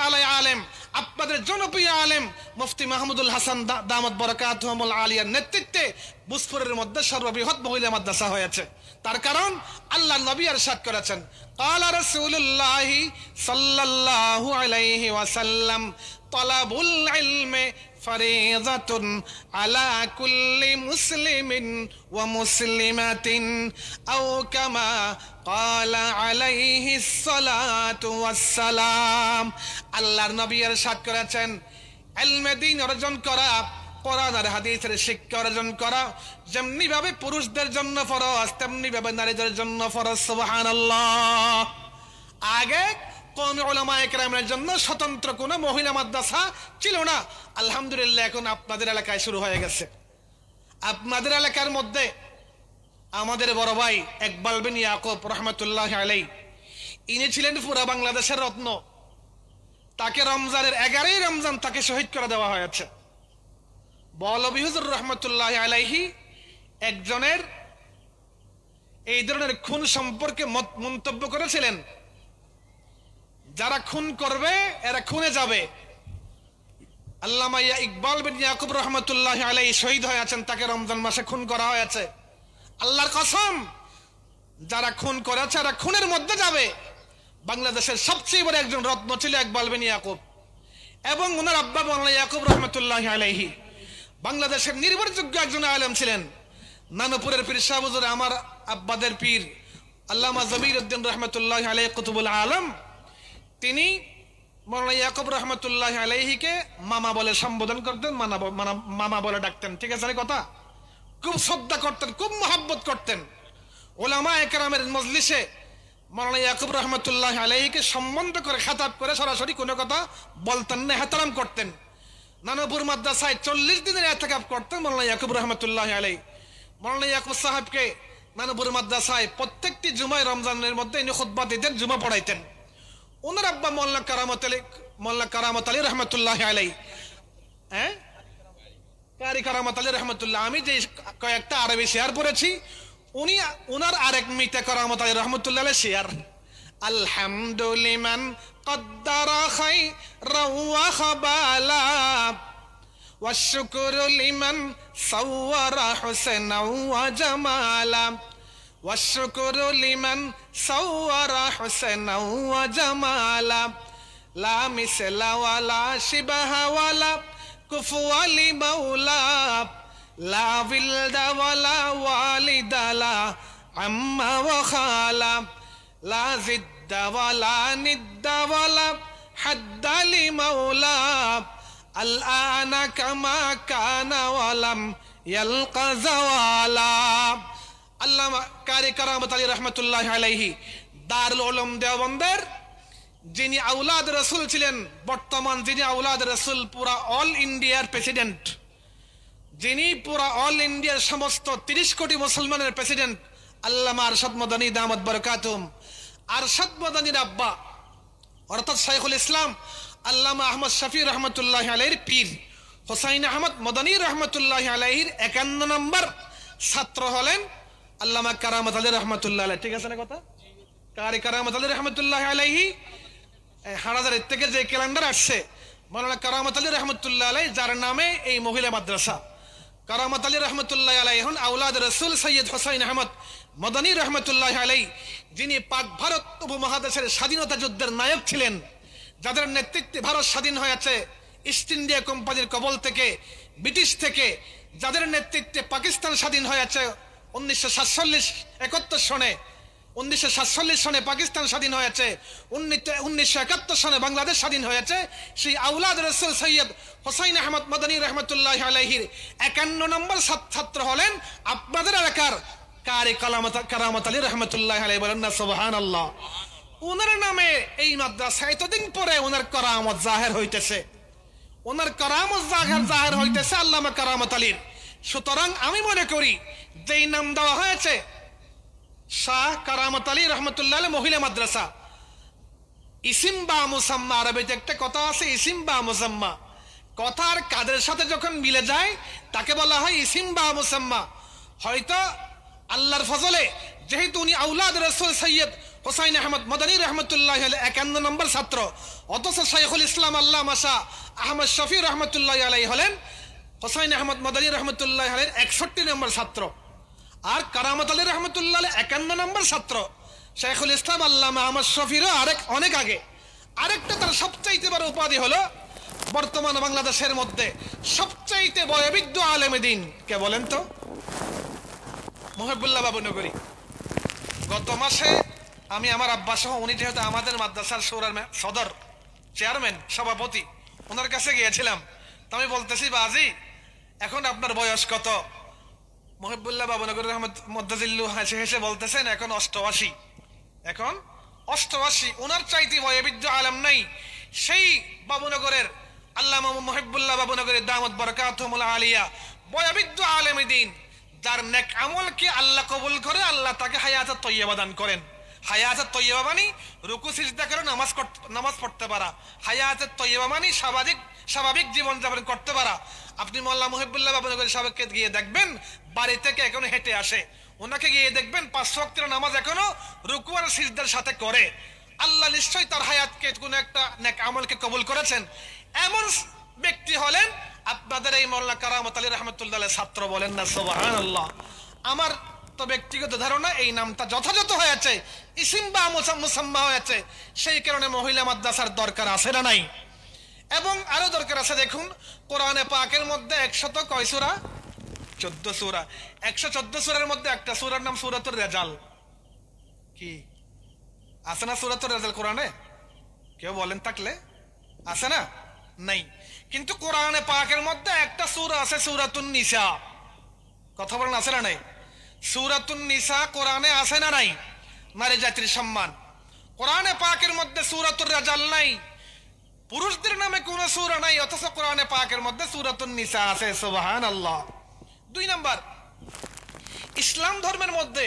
[SPEAKER 1] আলাই আলেম আপনাদের জনপ্রিয় আলেম মুফতি মাহমুদুল হাসান দামদ বরকাতহমুল আলিয়ার নেতৃত্বে বুসফুরের মধ্যে সর্ববৃহৎ মহিলা মাদ্রাসা হয়েছে তার কারণ আল্লাহ নবী আর সাত করেছেন قال رسول الله صلى الله عليه فريضة على كل مسلم ومسلمة أو كما قال عليه الصلاة والسلام الله النبي ارشاد করেছেন علم অর্জন করা কোরআন আর হাদিসের শিক্ষা অর্জন করা যেমনি ভাবে পুরুষদের জন্য ফরজ তেমনি ভাবে নারীদের জন্য ফরজ সুবহানাল্লাহ আগে কমে ওলামা জন্য স্বতন্ত্র কোনো মহিলা মাদ্রাসা ছিল না আলহামদুলিল্লাহ এখন আপনাদের এলাকায় শুরু হয়ে গেছে আপনাদের এলাকার মধ্যে আমাদের বড় ভাই একবাল বিন ইয়াকুব রহমতুল্লাহ আলাই ইনি ছিলেন পুরা বাংলাদেশের রত্ন তাকে রমজানের এগারোই রমজান তাকে শহীদ করে দেওয়া হয়েছে বলবিহুজুর রহমতুল্লাহ আলাইহি একজনের এই ধরনের খুন সম্পর্কে মন্তব্য করেছিলেন যারা খুন করবে এরা খুনে যাবে আল্লামাইয়া ইকবাল বিন ইয়াকুব রহমতুল্লাহ আলাই শহীদ হয়ে আছেন তাকে রমজান মাসে খুন করা হয়েছে আল্লাহর কসম যারা খুন করেছে এরা খুনের মধ্যে যাবে বাংলাদেশের সবচেয়ে বড় একজন রত্ন ছিল ইকবাল বিন ইয়াকুব এবং ওনার আব্বা বাংলা ইয়াকুব রহমতুল্লাহ আলাইহি বাংলাদেশের নির্ভরযোগ্য একজন আলেম ছিলেন নানুপুরের পীর শাহবুজুর আমার আব্বাদের পীর আল্লামা জমির উদ্দিন রহমতুল্লাহ আলাই কুতুবুল আলম তিনি মৌলানা ইয়াকুব রহমতুল্লাহ আলাইহিকে মামা বলে সম্বোধন করতেন মামা বলে ডাকতেন ঠিক আছে কথা খুব শ্রদ্ধা করতেন খুব মহাব্বত করতেন ওলামা একরামের মজলিসে মৌলানা ইয়াকুব রহমতুল্লাহ আলাইহিকে সম্বন্ধ করে খাতাব করে সরাসরি কোনো কথা বলতেন না হেতারাম করতেন নানপুর মাদ্রাসায় চল্লিশ দিনের এতেকাপ করতেন মৌলানা ইয়াকুব রহমতুল্লাহ আলহী মৌলানা ইয়াকুব সাহেবকে নানপুর মাদ্রাসায় প্রত্যেকটি জুমায় রমজানের মধ্যে ইনি খুদ্া দিতেন জুমা পড়াইতেন ওনার আব্বা মোল্লা কারামত আলী মোল্লা কারামত আলী রহমতুল্লাহ আলাই হ্যাঁ কারি কারামত আলী রহমতুল্লাহ আমি যে কয়েকটা আরবি শেয়ার পড়েছি উনি ওনার আরেক মিতে কারামত আলী রহমতুল্লাহ শেয়ার আলহামদুলিমান কদ্দারা খাই রওয়া খাবালা والشكر لمن صور حسنا وجمالا والشكر لمن صور حسنا وجمالا لا مثل ولا شبه ولا كفو لمولى لا ولد ولا والد لا عم وخالا لا زد ولا ند ولا حد لمولى الآن كما كان ولم يلق زوالا আল্লামা রহমতুল্লাহ দারুল যিনি আউলাদ রসুল ছিলেন বর্তমান যিনি আউলাদ রসুল পুরা অল ইন্ডিয়ার প্রেসিডেন্ট যিনি পুরা অল ইন্ডিয়ার সমস্ত তিরিশ কোটি মুসলমানের প্রেসিডেন্ট আল্লাহ আরশাদ মদানী দামদ বরকাতুম আরশাদ মদানীর আব্বা অর্থাৎ শাইখুল ইসলাম আল্লামা আহমদ শফি রহমতুল্লাহ আলহির পীর হোসাইন আহমদ মদানী রহমতুল্লাহ আলহির একান্ন নম্বর ছাত্র হলেন আল্লামা কারামত আলী রহমতুল্লাহ আলাই ঠিক আছে না কথা কারি কারামত আলী রহমতুল্লাহ আলাইহি হানাদারের থেকে যে ক্যালেন্ডার আসছে মাওলানা কারামত আলী রহমতুল্লাহ আলাই যার নামে এই মহিলা মাদ্রাসা কারামত আলী রহমতুল্লাহ আলাই এখন আউলাদ রসুল সৈয়দ হোসাইন আহমদ মদনী রহমতুল্লাহ আলাই যিনি পাক ভারত উপমহাদেশের স্বাধীনতা যুদ্ধের নায়ক ছিলেন যাদের নেতৃত্বে ভারত স্বাধীন হয়েছে ইস্ট ইন্ডিয়া কোম্পানির কবল থেকে ব্রিটিশ থেকে যাদের নেতৃত্বে পাকিস্তান স্বাধীন হয়েছে উনিশশো সাতচল্লিশ একাত্তর সনে উনিশশো সাতচল্লিশ সনে পাকিস্তান স্বাধীন হয়েছে উনিশশো একাত্তর সনে বাংলাদেশ স্বাধীন হয়েছে আউলাদ সৈয়দ হোসাইন আহমদ রহমতুল্লাহ একান্ন নম্বর ছাত্র হলেন আপনাদের এলাকার কারি কালামত কারামত আলী রহমতুল্লাহ আলাই আল্লাহ নামে এই মাদ্রাসা এতদিন পরে ওনার করামত জাহের হইতেছে ওনার করামত জাহের জাহের হইতেছে আল্লামা করামত আলীর সুতরাং আমি মনে করি যেই নাম দেওয়া হয়েছে শাহ কারামত আলী রহমতুল্লাহ মহিলা মাদ্রাসা ইসিম বা মুসাম্মা আরবিতে একটা কথা আছে ইসিম বা মুসাম্মা কথার কাদের সাথে যখন মিলে যায় তাকে বলা হয় ইসিম বা মুসাম্মা হয়তো আল্লাহর ফজলে যেহেতু উনি আউলাদ রসুল সৈয়দ হোসাইন আহমদ মদানী রহমতুল্লাহ একান্ন নম্বর ছাত্র অথচ শৈখুল ইসলাম আল্লাহ মাসা আহমদ শফি রহমতুল্লাহ আলাই হলেন হোসাইন আহমদ মদানী রহমতুল্লাহ হলেন একষট্টি নম্বর ছাত্র আর কারামত আলী রহমতুল্লাহ একান্ন নম্বর ছাত্র শেখুল ইসলাম আল্লামা আহমদ শফিরও আরেক অনেক আগে আরেকটা তার সবচাইতে বড় উপাধি হলো বর্তমান বাংলাদেশের মধ্যে সবচাইতে বয়বিদ্য আলেম দিন কে বলেন তো মহেবুল্লাহ বাবু নগরী গত মাসে আমি আমার আব্বা সহ উনি যেহেতু আমাদের মাদ্রাসার সৌরার সদর চেয়ারম্যান সভাপতি ওনার কাছে গিয়েছিলাম তো আমি বলতেছি বাজি এখন আপনার বয়স কত মহিবুল্লাহ বাবনগর আহমদ মদ্দাজিল্লু হেসে হেসে বলতেছেন এখন অষ্টআশি এখন অষ্টআশি ওনার চাইতে ভয়বিদ্য আলম নাই সেই বাবুনগরের আল্লাহ মহিবুল্লাহ বাবুনগরের দামত বরকাতমুল আলিয়া বয়বিদ্য আলেম দিন যার নেক আমলকে আল্লাহ কবুল করে আল্লাহ তাকে হায়াতের তৈয়বা দান করেন হায়াতের তৈয়বা মানি রুকু সিজদা করে নামাজ নামাজ পড়তে পারা হায়াতের তৈয়বা মানি সামাজিক স্বাভাবিক জীবনযাপন করতে পারা আপনি মোল্লা মুহিবুল্লাহ বাবুনগর সাহেবকে গিয়ে দেখবেন বাড়ি থেকে এখনো হেঁটে আসে ওনাকে গিয়ে দেখবেন পাঁচ শক্তির নামাজ এখনো রুকুয়ার সিজদার সাথে করে আল্লাহ নিশ্চয়ই তার হায়াতকে কোনো একটা নেক আমলকে কবুল করেছেন এমন ব্যক্তি হলেন আপনাদের এই মোল্লা কারামত আলী রহমতুল্লাহ ছাত্র বলেন না সোবাহান আল্লাহ আমার তো ব্যক্তিগত ধারণা এই নামটা যথাযথ হয়েছে ইসিম্বা মুসাম্মা হয়েছে সেই কারণে মহিলা মাদ্রাসার দরকার আছে না নাই এবং আরো দরকার আছে দেখুন কোরআনে পাকের মধ্যে একশত কয় সুরা চোদ্দ সুরা একশো চোদ্দ সুরের মধ্যে একটা সুরার নাম সুরাতুর রেজাল কি আছে না সুরাতুর রেজাল কোরআনে কেউ বলেন থাকলে আছে না নাই কিন্তু কোরআনে পাকের মধ্যে একটা সুর আছে সুরাতুন নিসা কথা বলেন আছে না নাই সুরাতুন নিসা কোরআনে আছে না নাই নারী জাতির সম্মান কোরআনে পাকের মধ্যে সুরাতুর রেজাল নাই পুরুষদের নামে কোন সুরা নাই অথচ কোরআনে পাকের মধ্যে সুরাতুন নিসা আছে সুবাহান আল্লাহ দুই নম্বর ইসলাম ধর্মের মধ্যে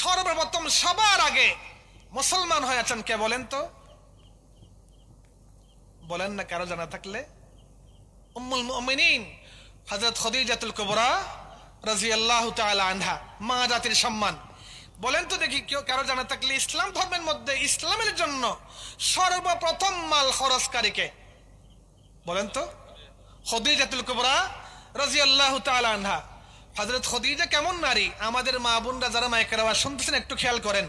[SPEAKER 1] সর্বপ্রথম সবার আগে মুসলমান হয়ে আছেন কে বলেন তো বলেন না কারো জানা থাকলে উম্মুল মুমিনিন হযরত খদিজাতুল কুবরা রাদিয়াল্লাহু তাআলা আনহা মা জাতির সম্মান বলেন তো দেখি কেউ কারো জানা থাকলে ইসলাম ধর্মের মধ্যে ইসলামের জন্য সর্বপ্রথম মাল খরচকারীকে বলেন তো খদিজাতুল কুবরা রাজি আল্লাহ আনহা হজরত হদিজা কেমন নারী আমাদের মা বোনরা যারা মায়কেরাবা শুনতেছেন একটু খেয়াল করেন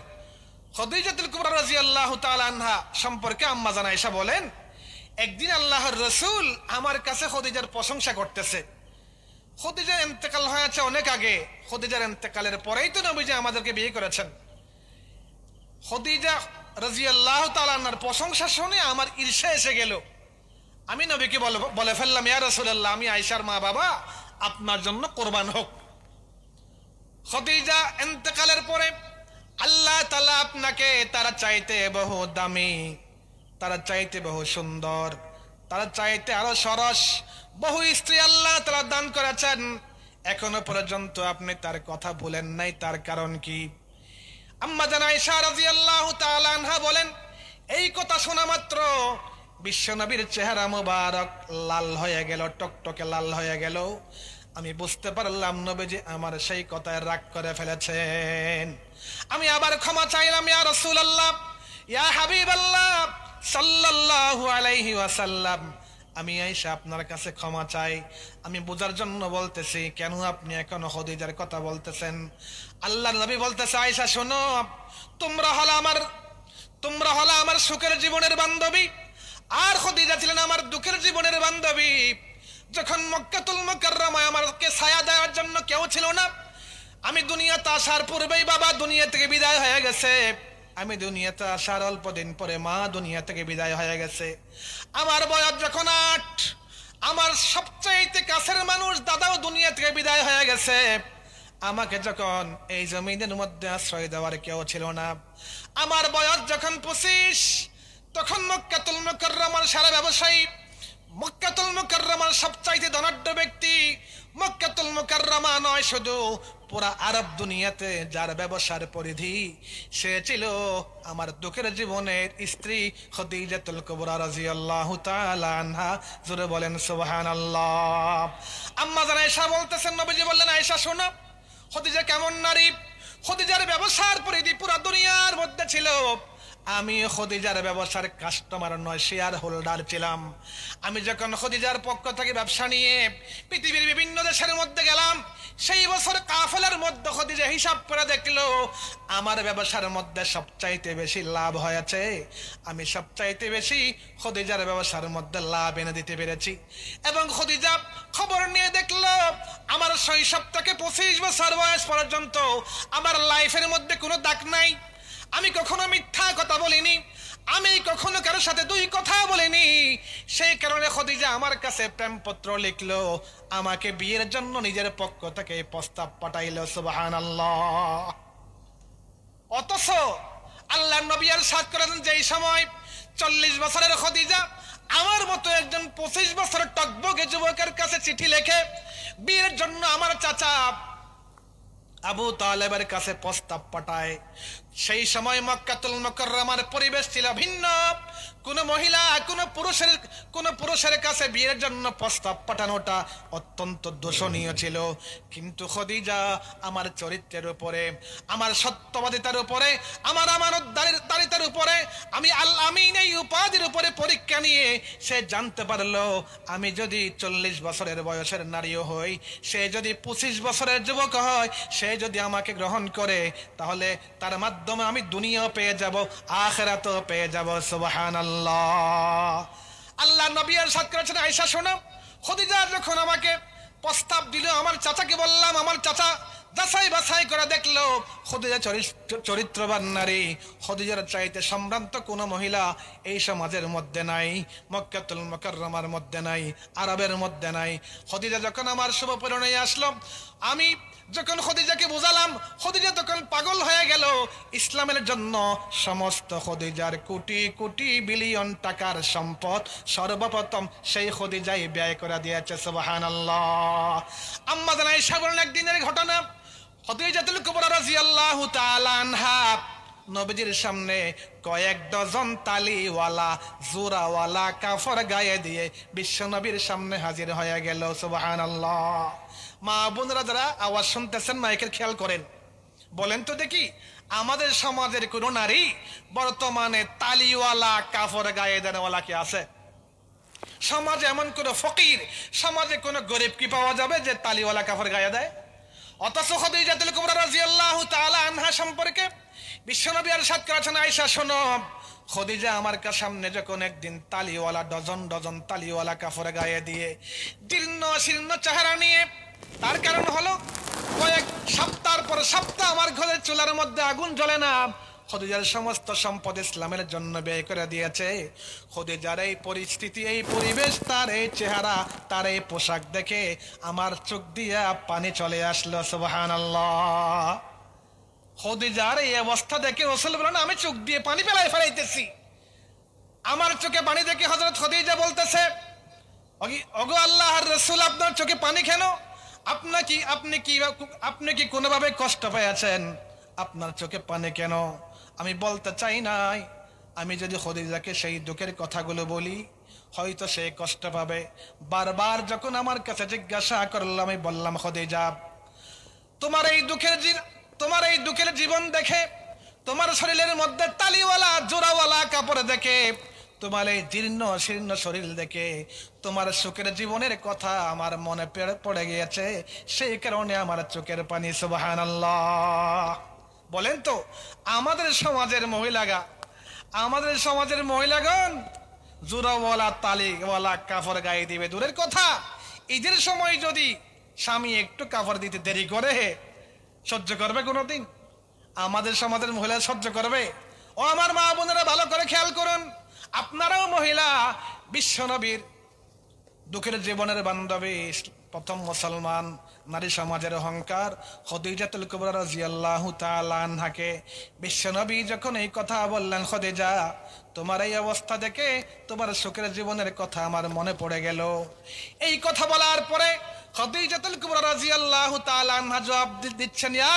[SPEAKER 1] খদিজাতুল কুবরা রাজি আল্লাহ আনহা সম্পর্কে আম্মা জানা এসা বলেন একদিন আল্লাহর রসুল আমার কাছে খদিজার প্রশংসা করতেছে খদিজার এন্তেকাল হয়েছে অনেক আগে খদিজার এন্তেকালের পরেই তো নবীজি আমাদেরকে বিয়ে করেছেন খদিজা রাজি আল্লাহ তালার প্রশংসা শুনে আমার ঈর্ষা এসে গেল আমি নবীকে বলে ফেললাম ইয়া রসুল্লাহ আমি আয়সার মা বাবা আপনার জন্য কোরবান হোক খদিজা এন্তেকালের পরে আল্লাহ তালা আপনাকে তারা চাইতে বহু দামি তারা চাইতে বহু সুন্দর তারা চাইতে আরো সরস বহু স্ত্রী আল্লাহ তালা দান করেছেন এখনো পর্যন্ত আপনি তার কথা বলেন নাই তার কারণ কি আম্মা জানা ইশা রাজি আল্লাহ আনহা বলেন এই কথা শোনা মাত্র বিশ্বনবীর চেহারা মোবারক লাল হয়ে গেল টকটকে লাল হয়ে গেল আমি বুঝতে পারলাম নবীজি আমার সেই কথায় রাগ করে ফেলেছেন আমি আবার ক্ষমা চাইলাম ইয়া রসুল আল্লাহ ইয়া হাবিব আল্লাহ সাল্লাল্লাহু আলাইহি ওয়াসাল্লাম আমি আইসা আপনার কাছে ক্ষমা চাই আমি বোঝার জন্য বলতেছি কেন আপনি এখনো হদিজার কথা বলতেছেন আল্লাহ নবী বলতেছে আইসা শোনো তোমরা হলো আমার তোমরা হলো আমার সুখের জীবনের বান্ধবী আর হদিজা ছিলেন আমার দুঃখের জীবনের বান্ধবী যখন মক্কাতুল মোকাররমায় আমারকে ছায়া দেওয়ার জন্য কেউ ছিল না আমি দুনিয়াতে আসার পূর্বেই বাবা দুনিয়া থেকে বিদায় হয়ে গেছে আমি দুনিয়াতে আসার অল্প দিন পরে মা দুনিয়া থেকে বিদায় হয়ে গেছে আমার বয়স যখন আট আমার সবচাইতে কাছের মানুষ দাদাও দুনিয়া থেকে বিদায় হয়ে গেছে আমাকে যখন এই জমিনের মধ্যে আশ্রয় দেওয়ার কেউ ছিল না আমার বয়স যখন পঁচিশ তখন মক্কাতুল মুকরমার সারা ব্যবসায়ী মক্কাতুল মুকরমার সবচাইতে ধনাঢ্য ব্যক্তি মক্কাতুল মুকরমা নয় শুধু পুরা আরব দুনিয়াতে যার ব্যবসার পরিধি সে ছিল আমার দুঃখের জীবনের স্ত্রী খদিজাতুল কবরা রাজি আল্লাহ আনহা জোরে বলেন সোহান আল্লাহ আম্মা যারা এসা বলতেছেন নবীজি বললেন আয়েশা শোনো খদিজা কেমন নারী খদিজার ব্যবসার পরিধি পুরা দুনিয়ার মধ্যে ছিল আমি খদিজার ব্যবসার কাস্টমার নয় শেয়ার হোল্ডার ছিলাম আমি যখন খদিজার পক্ষ থেকে ব্যবসা নিয়ে পৃথিবীর বিভিন্ন দেশের মধ্যে গেলাম সেই বছর কাফেলার মধ্যে খদিজা হিসাব করে দেখলো আমার ব্যবসার মধ্যে সবচাইতে বেশি লাভ হয়েছে আমি সবচাইতে বেশি খদিজার ব্যবসার মধ্যে লাভ এনে দিতে পেরেছি এবং খদিজা খবর নিয়ে দেখলো আমার শৈশব থেকে পঁচিশ বছর বয়স পর্যন্ত আমার লাইফের মধ্যে কোনো দাগ নাই আমি কখনো মিথ্যা কথা বলিনি আমি কখনো কারোর সাথে দুই কথা বলিনি সেই কারণে খদিজা আমার কাছে প্রেমপত্র লিখলো আমাকে বিয়ের জন্য নিজের পক্ষ থেকে প্রস্তাব পাঠাইলো সুবাহান অথচ আল্লাহ নবী আর সাত করেন যেই সময় চল্লিশ বছরের খদিজা আমার মতো একজন পঁচিশ বছরের টকবগে যুবকের কাছে চিঠি লেখে বিয়ের জন্য আমার চাচা আবু তালেবের কাছে প্রস্তাব পাঠায় সেই সময় মক্কাতুল মকরমার পরিবেশ ছিল ভিন্ন কোন মহিলা কোন পুরুষের কোন পুরুষের কাছে বিয়ের জন্য প্রস্তাব পাঠানোটা অত্যন্ত দোষণীয় ছিল কিন্তু খদিজা আমার চরিত্রের উপরে আমার সত্যবাদিতার উপরে আমার আমানত দারিতার উপরে আমি আল্লা আমিন এই উপাধির উপরে পরীক্ষা নিয়ে সে জানতে পারলো আমি যদি চল্লিশ বছরের বয়সের নারীও হই সে যদি পঁচিশ বছরের যুবক হয় সে যদি আমাকে গ্রহণ করে তাহলে তার মাধ্যমে আমি দুনিয়াও পেয়ে যাব আখেরাতেও পেয়ে যাব সুবাহান আল্লাহ আল্লাহ আল্লাহ নবী আর সাত করেছেন আয়সা শোনো খদিজা যখন আমাকে প্রস্তাব দিল আমার চাচাকে বললাম আমার চাচা যাচাই বাছাই করে দেখলো খদিজা চরিত্রবান নারী খদিজার চাইতে সম্ভ্রান্ত কোন মহিলা এই সমাজের মধ্যে নাই মক্কাতুল মকরমার মধ্যে নাই আরবের মধ্যে নাই খদিজা যখন আমার শুভ পরিণয়ে আসলো আমি যখন খদিজাকে বোঝালাম খদিজা তখন পাগল হয়ে গেল ইসলামের জন্য সমস্ত খদিজার কোটি কোটি বিলিয়ন টাকার সম্পদ সর্বপ্রথম সেই খদিজাই ব্যয় করে দিয়েছে সুবাহান আল্লাহ আম্মা জানাই সাবরণ একদিনের ঘটনা খদিজাতুল কুবরা রাদিয়াল্লাহু তাআলা আনহা নবীজির সামনে কয়েক ডজন তালিওয়ালা জোরাওয়ালা কাফর গায়ে দিয়ে বিশ্ব নবীর সামনে হাজির হয়ে গেল সুবাহান আল্লাহ মা বোনরা যারা আওয়াজ শুনতেছেন মাইকের খেয়াল করেন বলেন তো দেখি আমাদের সমাজের কোন নারী বর্তমানে তালিওয়ালা কাফর গায়ে দেনওয়ালা কি আছে সমাজে এমন কোনো ফকির সমাজে কোনো গরিব কি পাওয়া যাবে যে তালিওয়ালা কাফর গায়ে দেয় অথচ খদিজাতুল কুবরা রাদিয়াল্লাহু তাআলা আনহা সম্পর্কে বিশ্বনবী আর সাত করেছেন আয়েশা শোনো খদিজা আমার সামনে যখন একদিন তালিওয়ালা ডজন ডজন তালিওয়ালা কাফর গায়ে দিয়ে দীর্ণ শীর্ণ চেহারা নিয়ে তার কারণ হলো কয়েক সপ্তাহ পর সপ্তাহ আমার ঘরের চুলার মধ্যে আগুন জ্বলে না খদিজার সমস্ত সম্পদ ইসলামের জন্য ব্যয় করে দিয়েছে খদিজার এই পরিস্থিতি এই পরিবেশ তার এই চেহারা তার এই পোশাক দেখে আমার চোখ দিয়া পানি চলে আসলো সুবাহান খদিজার এই অবস্থা দেখে রসুল বলেন আমি চোখ দিয়ে পানি পেলাই ফেলাইতেছি আমার চোখে পানি দেখে হজরত খদিজা বলতেছে অগো আল্লাহ আর রসুল আপনার চোখে পানি খেলো আপনাকে আপনি কি আপনি কি কোনোভাবে কষ্ট পেয়েছেন আপনার চোখে পানে কেন আমি বলতে চাই নাই আমি যদি খদিজাকে সেই দুঃখের কথাগুলো বলি হয়তো সে কষ্ট পাবে বারবার যখন আমার কাছে জিজ্ঞাসা করলো আমি বললাম খদিজা তোমার এই দুঃখের তোমার এই দুঃখের জীবন দেখে তোমার শরীরের মধ্যে তালিওয়ালা জোড়াওয়ালা কাপড় দেখে তোমার এই জীর্ণ শীর্ণ শরীর দেখে তোমার সুখের জীবনের কথা আমার মনে পড়ে গিয়েছে সেই কারণে আমার চোখের পানি সুবাহান বলেন তো আমাদের সমাজের মহিলাগা আমাদের সমাজের মহিলাগণ জুরাওয়ালা তালিওয়ালা কাফর গায়ে দিবে দূরের কথা ঈদের সময় যদি স্বামী একটু কাফর দিতে দেরি করে হে সহ্য করবে কোনোদিন আমাদের সমাজের মহিলা সহ্য করবে ও আমার মা বোনেরা ভালো করে খেয়াল করুন আপনারাও মহিলা বিশ্বনবীর দুঃখের জীবনের বান্ধবী প্রথম মুসলমান নারী সমাজের অহংকার হদিজাতুল কুবরা রাজিয়াল্লাহু তাআলা আনহাকে বিশ্বনবী যখন এই কথা বললেন খদিজা তোমার এই অবস্থা দেখে তোমার সুখের জীবনের কথা আমার মনে পড়ে গেল এই কথা বলার পরে দিচ্ছেন ইয়া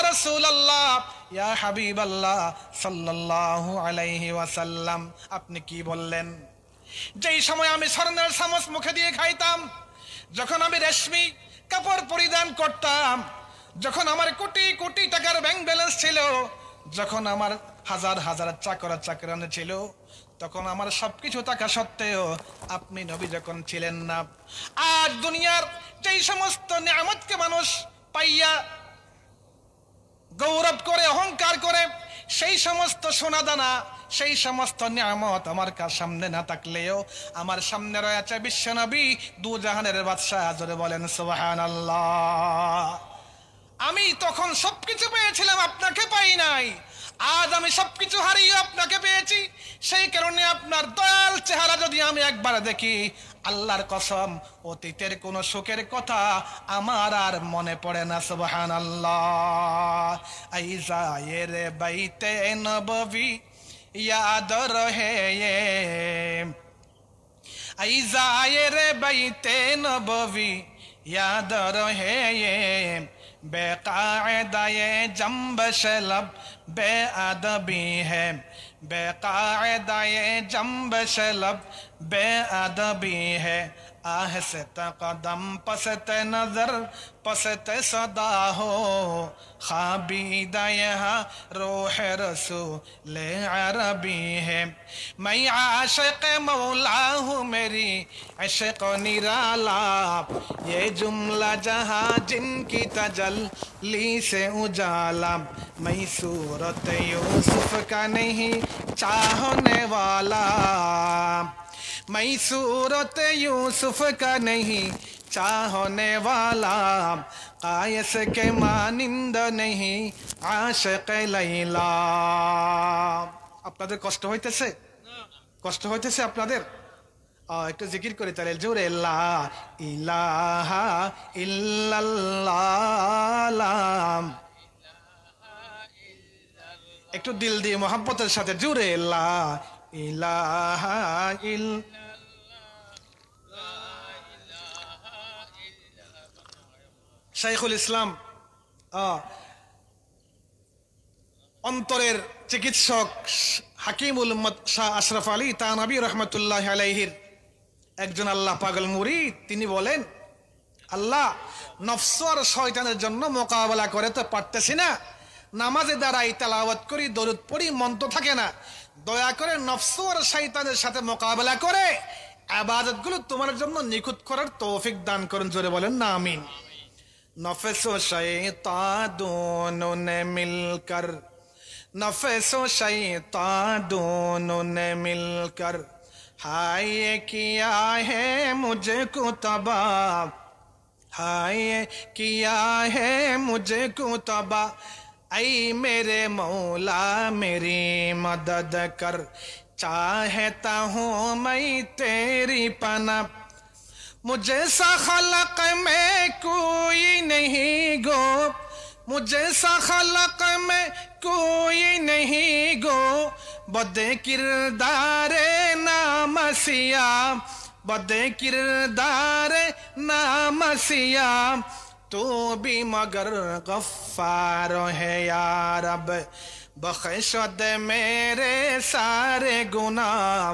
[SPEAKER 1] ইয়া সাল্লাল্লাহু আলাইহি ওয়াসাল্লাম আপনি কি বললেন যেই সময় আমি স্বর্ণের সামস মুখে দিয়ে খাইতাম যখন আমি রেশমি কাপড় পরিধান করতাম যখন আমার কোটি কোটি টাকার ব্যাংক ব্যালেন্স ছিল যখন আমার হাজার হাজার চাকর চাকরানো ছিল তখন আমার সবকিছু থাকা সত্ত্বেও আপনি নবী যখন ছিলেন না আর দুনিয়ার যেই সমস্ত নিয়ামতকে মানুষ পাইয়া গৌরব করে অহংকার করে সেই সমস্ত সোনাদানা সেই সমস্ত নিয়ামত আমার কার সামনে না থাকলেও আমার সামনে রয়েছে নবী দু জাহানের বাদশাহ জোরে বলেন সোহান আল্লাহ আমি তখন সবকিছু পেয়েছিলাম আপনাকে পাই নাই আজ আমি সবকিছু হারিয়ে আপনাকে পেয়েছি সেই কারণে আপনার দয়াল চেহারা যদি আমি একবার দেখি আল্লাহর কসম অতীতের কোন সুখের কথা আমার আর মনে পড়ে না সুবহান আল্লাহ আই জায়ের বাইতে নবী ইয়াদ রহে ইয়াদ রহে بے قاعدہ یہ ب سیلب بے ادبی ہے بے قاعدہ یہ ب لب بے ادبی ہے آہست قدم پست نظر پست صدا ہو خابی رو روح رسول عربی ہے میں عاشق مولا ہوں میری عشق و نرالا یہ جملہ جہاں جن کی تجل لی سے اجالا میں صورت یوسف کا نہیں چاہنے والا मैं ইউসুফ কা का नहीं चाहने वाला कायस के मानिंद লাইলা আপনাদের কষ্ট হইতেছে কষ্ট হইতেছে আপনাদের একটু জিকির করে তাহলে জোর লা ইলাহা ইল্লাল্লাহ একটু দিল দিয়ে মোহাম্মতের সাথে জুড়ে লা শাইখুল ইসলাম অন্তরের চিকিৎসক হাকিমুল শাহ আশরাফ আলী তানবি রহমতুল্লাহ আলাইহির একজন আল্লাহ পাগল মুড়ি তিনি বলেন আল্লাহ নফসর শয়তানের জন্য মোকাবেলা করে তো পারতেছি না নামাজে দাঁড়াই তালাওয়াত করি দরুদ পড়ি মন তো থাকে না দয়া করে নফস আর শয়তানের সাথে মোকাবেলা করে আবাদত গুলো তোমার জন্য নিখুঁত করার তৌফিক দান করুন জোরে বলেন না আমিন নফেস ও শয়তা নে মিলকর নফেসো ও শয়তা দোনো নে মিলকর হায়ে কিয়া হে মুঝে কো তবা হায় কিয়া হে মুঝে কো তবা اے میرے مولا میری مدد کر چاہتا ہوں میں تیری پنپ مجھے سا خلق میں کوئی نہیں گو مجھے سا خلق میں کوئی نہیں گو بد کردار نام سیاہ بد کردار نام سیاہ تو بھی مگر غفار ہے یا رب بخشد میرے سارے گناہ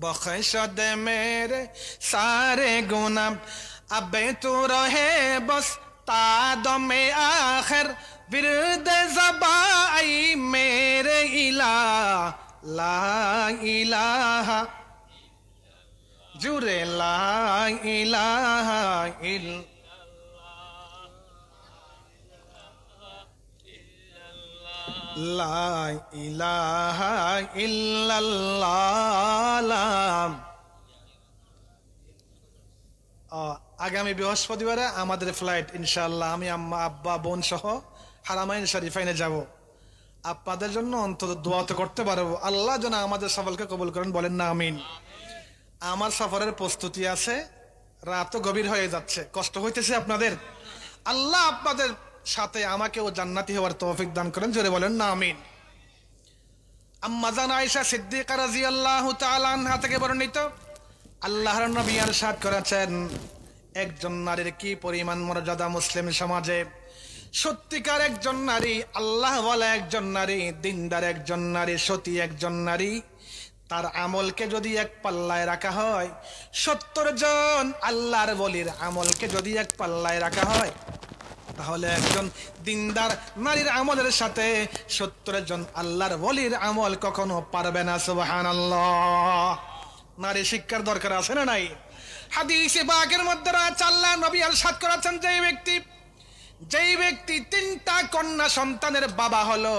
[SPEAKER 1] بخشد میرے سارے گناہ اب تو رہے بس تا میں آخر ورد زبائی میرے الہ لا الہ جرے لا الہ الہ লা আগামী বৃহস্পতিবারে আমাদের ফ্লাইট ইনশাল্লাহ আমি আম্মা আব্বা বোন সহ হারামাইন শরীফাইনে যাব আপনাদের জন্য অন্তত দোয়াতে করতে পারবো আল্লাহ যেন আমাদের সফলকে কবুল করেন বলেন না আমিন আমার সফরের প্রস্তুতি আছে রাত গভীর হয়ে যাচ্ছে কষ্ট হইতেছে আপনাদের আল্লাহ আপনাদের সাথে আমাকেও জান্নাতি হওয়ার তৌফিক দান করেন জোরে বলেন না আমিন আম্মাজান আয়েশা সিদ্দিকা রাদিয়াল্লাহু তাআলা আনহা থেকে বর্ণিত আল্লাহর নবী ارشاد করেছেন একজন নারীর কি পরিমাণ মর্যাদা মুসলিম সমাজে সত্যিকার একজন নারী আল্লাহ বলা একজন নারী দিনদার একজন নারী সতী একজন নারী তার আমলকে যদি এক পাল্লায় রাখা হয় সত্তর জন আল্লাহর বলির আমলকে যদি এক পাল্লায় রাখা হয় তাহলে একজন দিনদার নারীর আমলের সাথে সত্তরের জন আল্লাহর বলির আমল কখনো পারবে না সুবাহান নারী শিক্ষার দরকার আছে না নাই হাদিসে বাঘের মধ্যে আল্লাহ নবী আল সাত করেছেন যে ব্যক্তি যেই ব্যক্তি তিনটা কন্যা সন্তানের বাবা হলো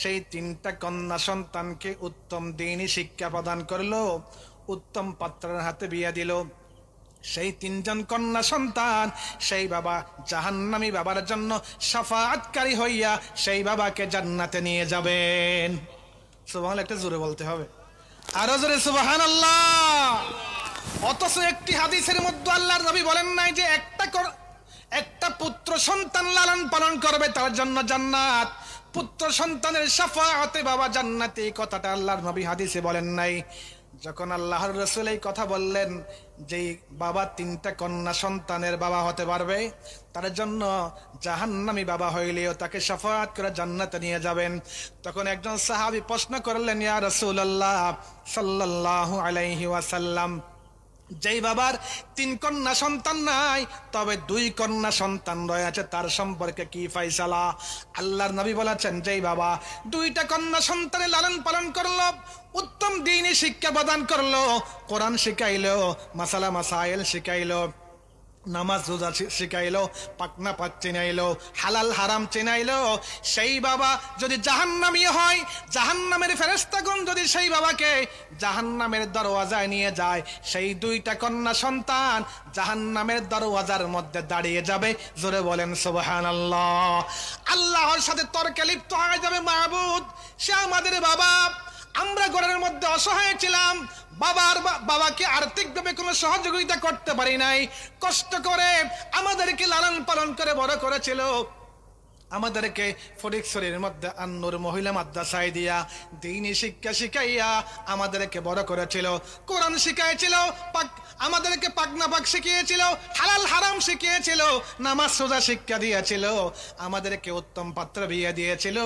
[SPEAKER 1] সেই তিনটা কন্যা সন্তানকে উত্তম দিনই শিক্ষা প্রদান করলো উত্তম পাত্রের হাতে বিয়া দিল সেই তিনজন কন্যা সন্তান সেই বাবা জাহান্নামি বাবার জন্য সাফাৎকারী হইয়া সেই বাবাকে জান্নাতে নিয়ে যাবেন সুবাহ একটা জোরে বলতে হবে আরো জোরে সুবাহান আল্লাহ অথচ একটি হাদিসের মধ্যে আল্লাহর নবী বলেন নাই যে একটা একটা পুত্র সন্তান লালন পালন করবে তার জন্য জান্নাত পুত্র সন্তানের সাফাতে বাবা জান্নাতে কথাটা আল্লাহর নবী হাদিসে বলেন নাই যখন আল্লাহর রসুল এই কথা বললেন যেই বাবা তিনটা কন্যা সন্তানের বাবা হতে পারবে তার জন্য জাহান্নামি বাবা হইলেও তাকে সাফাত করে জান্নাতে নিয়ে যাবেন তখন একজন সাহাবি প্রশ্ন করলেন ইয়া রসুল্লাহ সাল্লাহ আলাইহি ওয়াসাল্লাম যেই বাবার তিন কন্যা সন্তান নাই তবে দুই কন্যা সন্তান রয়েছে তার সম্পর্কে কি ফাইসালা আল্লাহর নবী বলেছেন যেই বাবা দুইটা কন্যা সন্তানের লালন পালন করলো উত্তম দিনই শিক্ষা প্রদান করলো কোরআন শিখাইলো মাসালা মাসাইল শিখাইলো নামাজ রোজা শিখাইলো পাকনা পাক চেনাইলো হালাল হারাম চেনাইলো সেই বাবা যদি জাহান্নামি হয় জাহান্নামের ফেরেস্তাগুন যদি সেই বাবাকে জাহান্নামের দরওয়াজায় নিয়ে যায় সেই দুইটা কন্যা সন্তান জাহান্নামের দরওয়াজার মধ্যে দাঁড়িয়ে যাবে জোরে বলেন সোবাহান আল্লাহ আল্লাহর সাথে তর্কে লিপ্ত হয়ে যাবে মাহবুদ সে আমাদের বাবা আমরা ঘরের মধ্যে অসহায় ছিলাম বাবার বাবাকে আর্থিকভাবে কোনো সহযোগিতা করতে পারি নাই কষ্ট করে আমাদেরকে লালন পালন করে বড় করেছিল আমাদেরকে ফরিকশরীর মধ্যে আন্নুর মহিলা সাই দিয়া দিনই শিক্ষা শিখাইয়া আমাদেরকে বড় করেছিল কোরআন শিখাইছিল পাক আমাদেরকে পাকনা পাক শিখিয়েছিল হালাল হারাম শিখিয়েছিল নামাজ সোজা শিক্ষা দিয়েছিল আমাদেরকে উত্তম পাত্র বিয়ে দিয়েছিল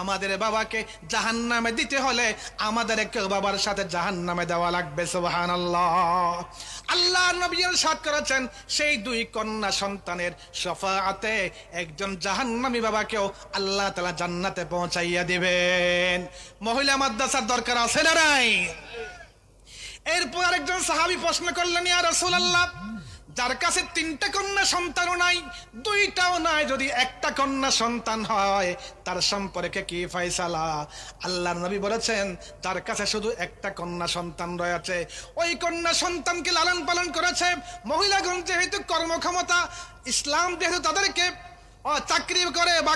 [SPEAKER 1] আমাদের বাবাকে জাহান নামে দিতে হলে আমাদেরকে বাবার সাথে জাহান নামে দেওয়া লাগবে সোহান আল্লাহ আল্লাহ নবী সাত করেছেন সেই দুই কন্যা সন্তানের সফাতে একজন জাহান্নামী বাবাকেও আল্লাহ তালা জান্নাতে পৌঁছাইয়া দিবেন মহিলা মাদ্রাসার দরকার আছে না নাই এরপর একজন সাহাবি প্রশ্ন করলেন ইয়া রসুল আল্লাহ যার কাছে তিনটা কন্যা সন্তানও নাই দুইটাও নাই যদি একটা কন্যা সন্তান হয় তার সম্পর্কে কি ফাইসালা আল্লাহ নবী বলেছেন তার কাছে শুধু একটা কন্যা সন্তান রয়েছে ওই কন্যা সন্তানকে লালন পালন করেছে মহিলাগঞ্জ যেহেতু কর্মক্ষমতা ইসলাম যেহেতু তাদেরকে চাকরি করে বা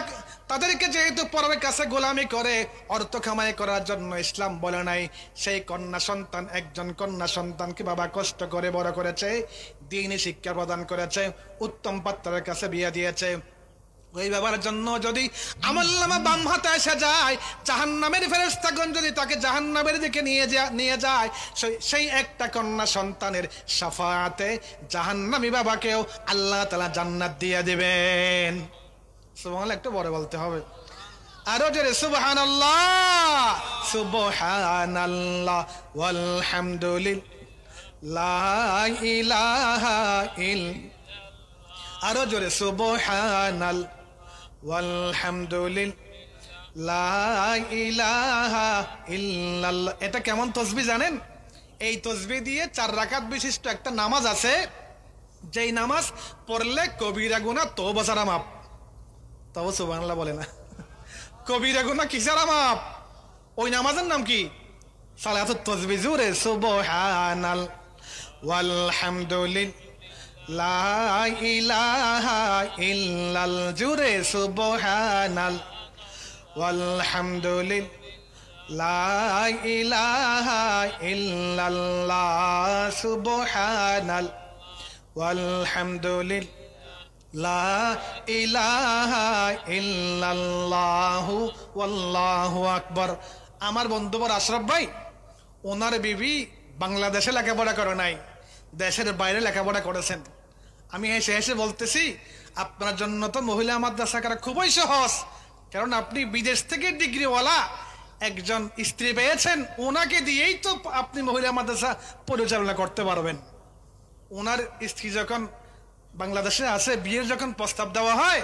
[SPEAKER 1] তাদেরকে যেহেতু পরের কাছে গোলামি করে অর্থ খামাই করার জন্য ইসলাম বলে নাই সেই কন্যা সন্তান একজন কন্যা সন্তানকে বাবা কষ্ট করে বড় করেছে দিনই শিক্ষা প্রদান করেছে উত্তম পাত্রের কাছে বিয়ে দিয়েছে ওই বাবার জন্য যদি আমল্লামা বাম হাতে এসে যায় জাহান্নামের ফেরেস্তাগঞ্জ যদি তাকে জাহান্নামের দিকে নিয়ে নিয়ে যায় সেই একটা কন্যা সন্তানের সাফাতে জাহান্নামি বাবাকেও আল্লাহ তালা জান্নাত দিয়ে দেবেন সুবহানাল্লাহ একটু বড় বলতে হবে আরো জোরে সুবহানাল্লাহ সুবহানাল্লাহ আলহামদুলিল্লাহ ইলাহা ইল আরো জোরে সুবহানাল আলহামদুলিল্লাহ ইলাহা ইল্লাল্লাহ এটা কেমন তসবি জানেন এই তসবি দিয়ে চার রাকাত বিশিষ্ট একটা নামাজ আছে যেই নামাজ পড়লে কবিরা গুণা তো বসারা মাপ তবে সোবাংলা বলে না কবিরা গুনা কিসারা মাপ ওই নামাজের নাম কি সালাত তসবিজুরে সুবহানাল ওয়ালহামদুলিল্লাহ লা ইলাহা ইল্লাল জুরে সুবহানাল ওয়ালহামদুলিল্লাহ লা ইলাহা ইল্লাল্লাহ সুবহানাল ওয়ালহামদুলিল্লাহ লা ইলাহা ইল্লাল্লাহু ওয়াল্লাহু আমার বন্ধুবর আশরফ ভাই ওনার বিবি বাংলাদেশে লেখাপড়া করে নাই দেশের বাইরে লেখাপড়া করেছেন আমি হেসে হেসে বলতেছি আপনার জন্য তো মহিলা মাদ্রাসা করা খুবই সহজ কারণ আপনি বিদেশ থেকে ডিগ্রিওয়ালা একজন স্ত্রী পেয়েছেন ওনাকে দিয়েই তো আপনি মহিলা মাদ্রাসা পরিচালনা করতে পারবেন ওনার স্ত্রী যখন বাংলাদেশে আছে বিয়ের যখন প্রস্তাব দেওয়া হয়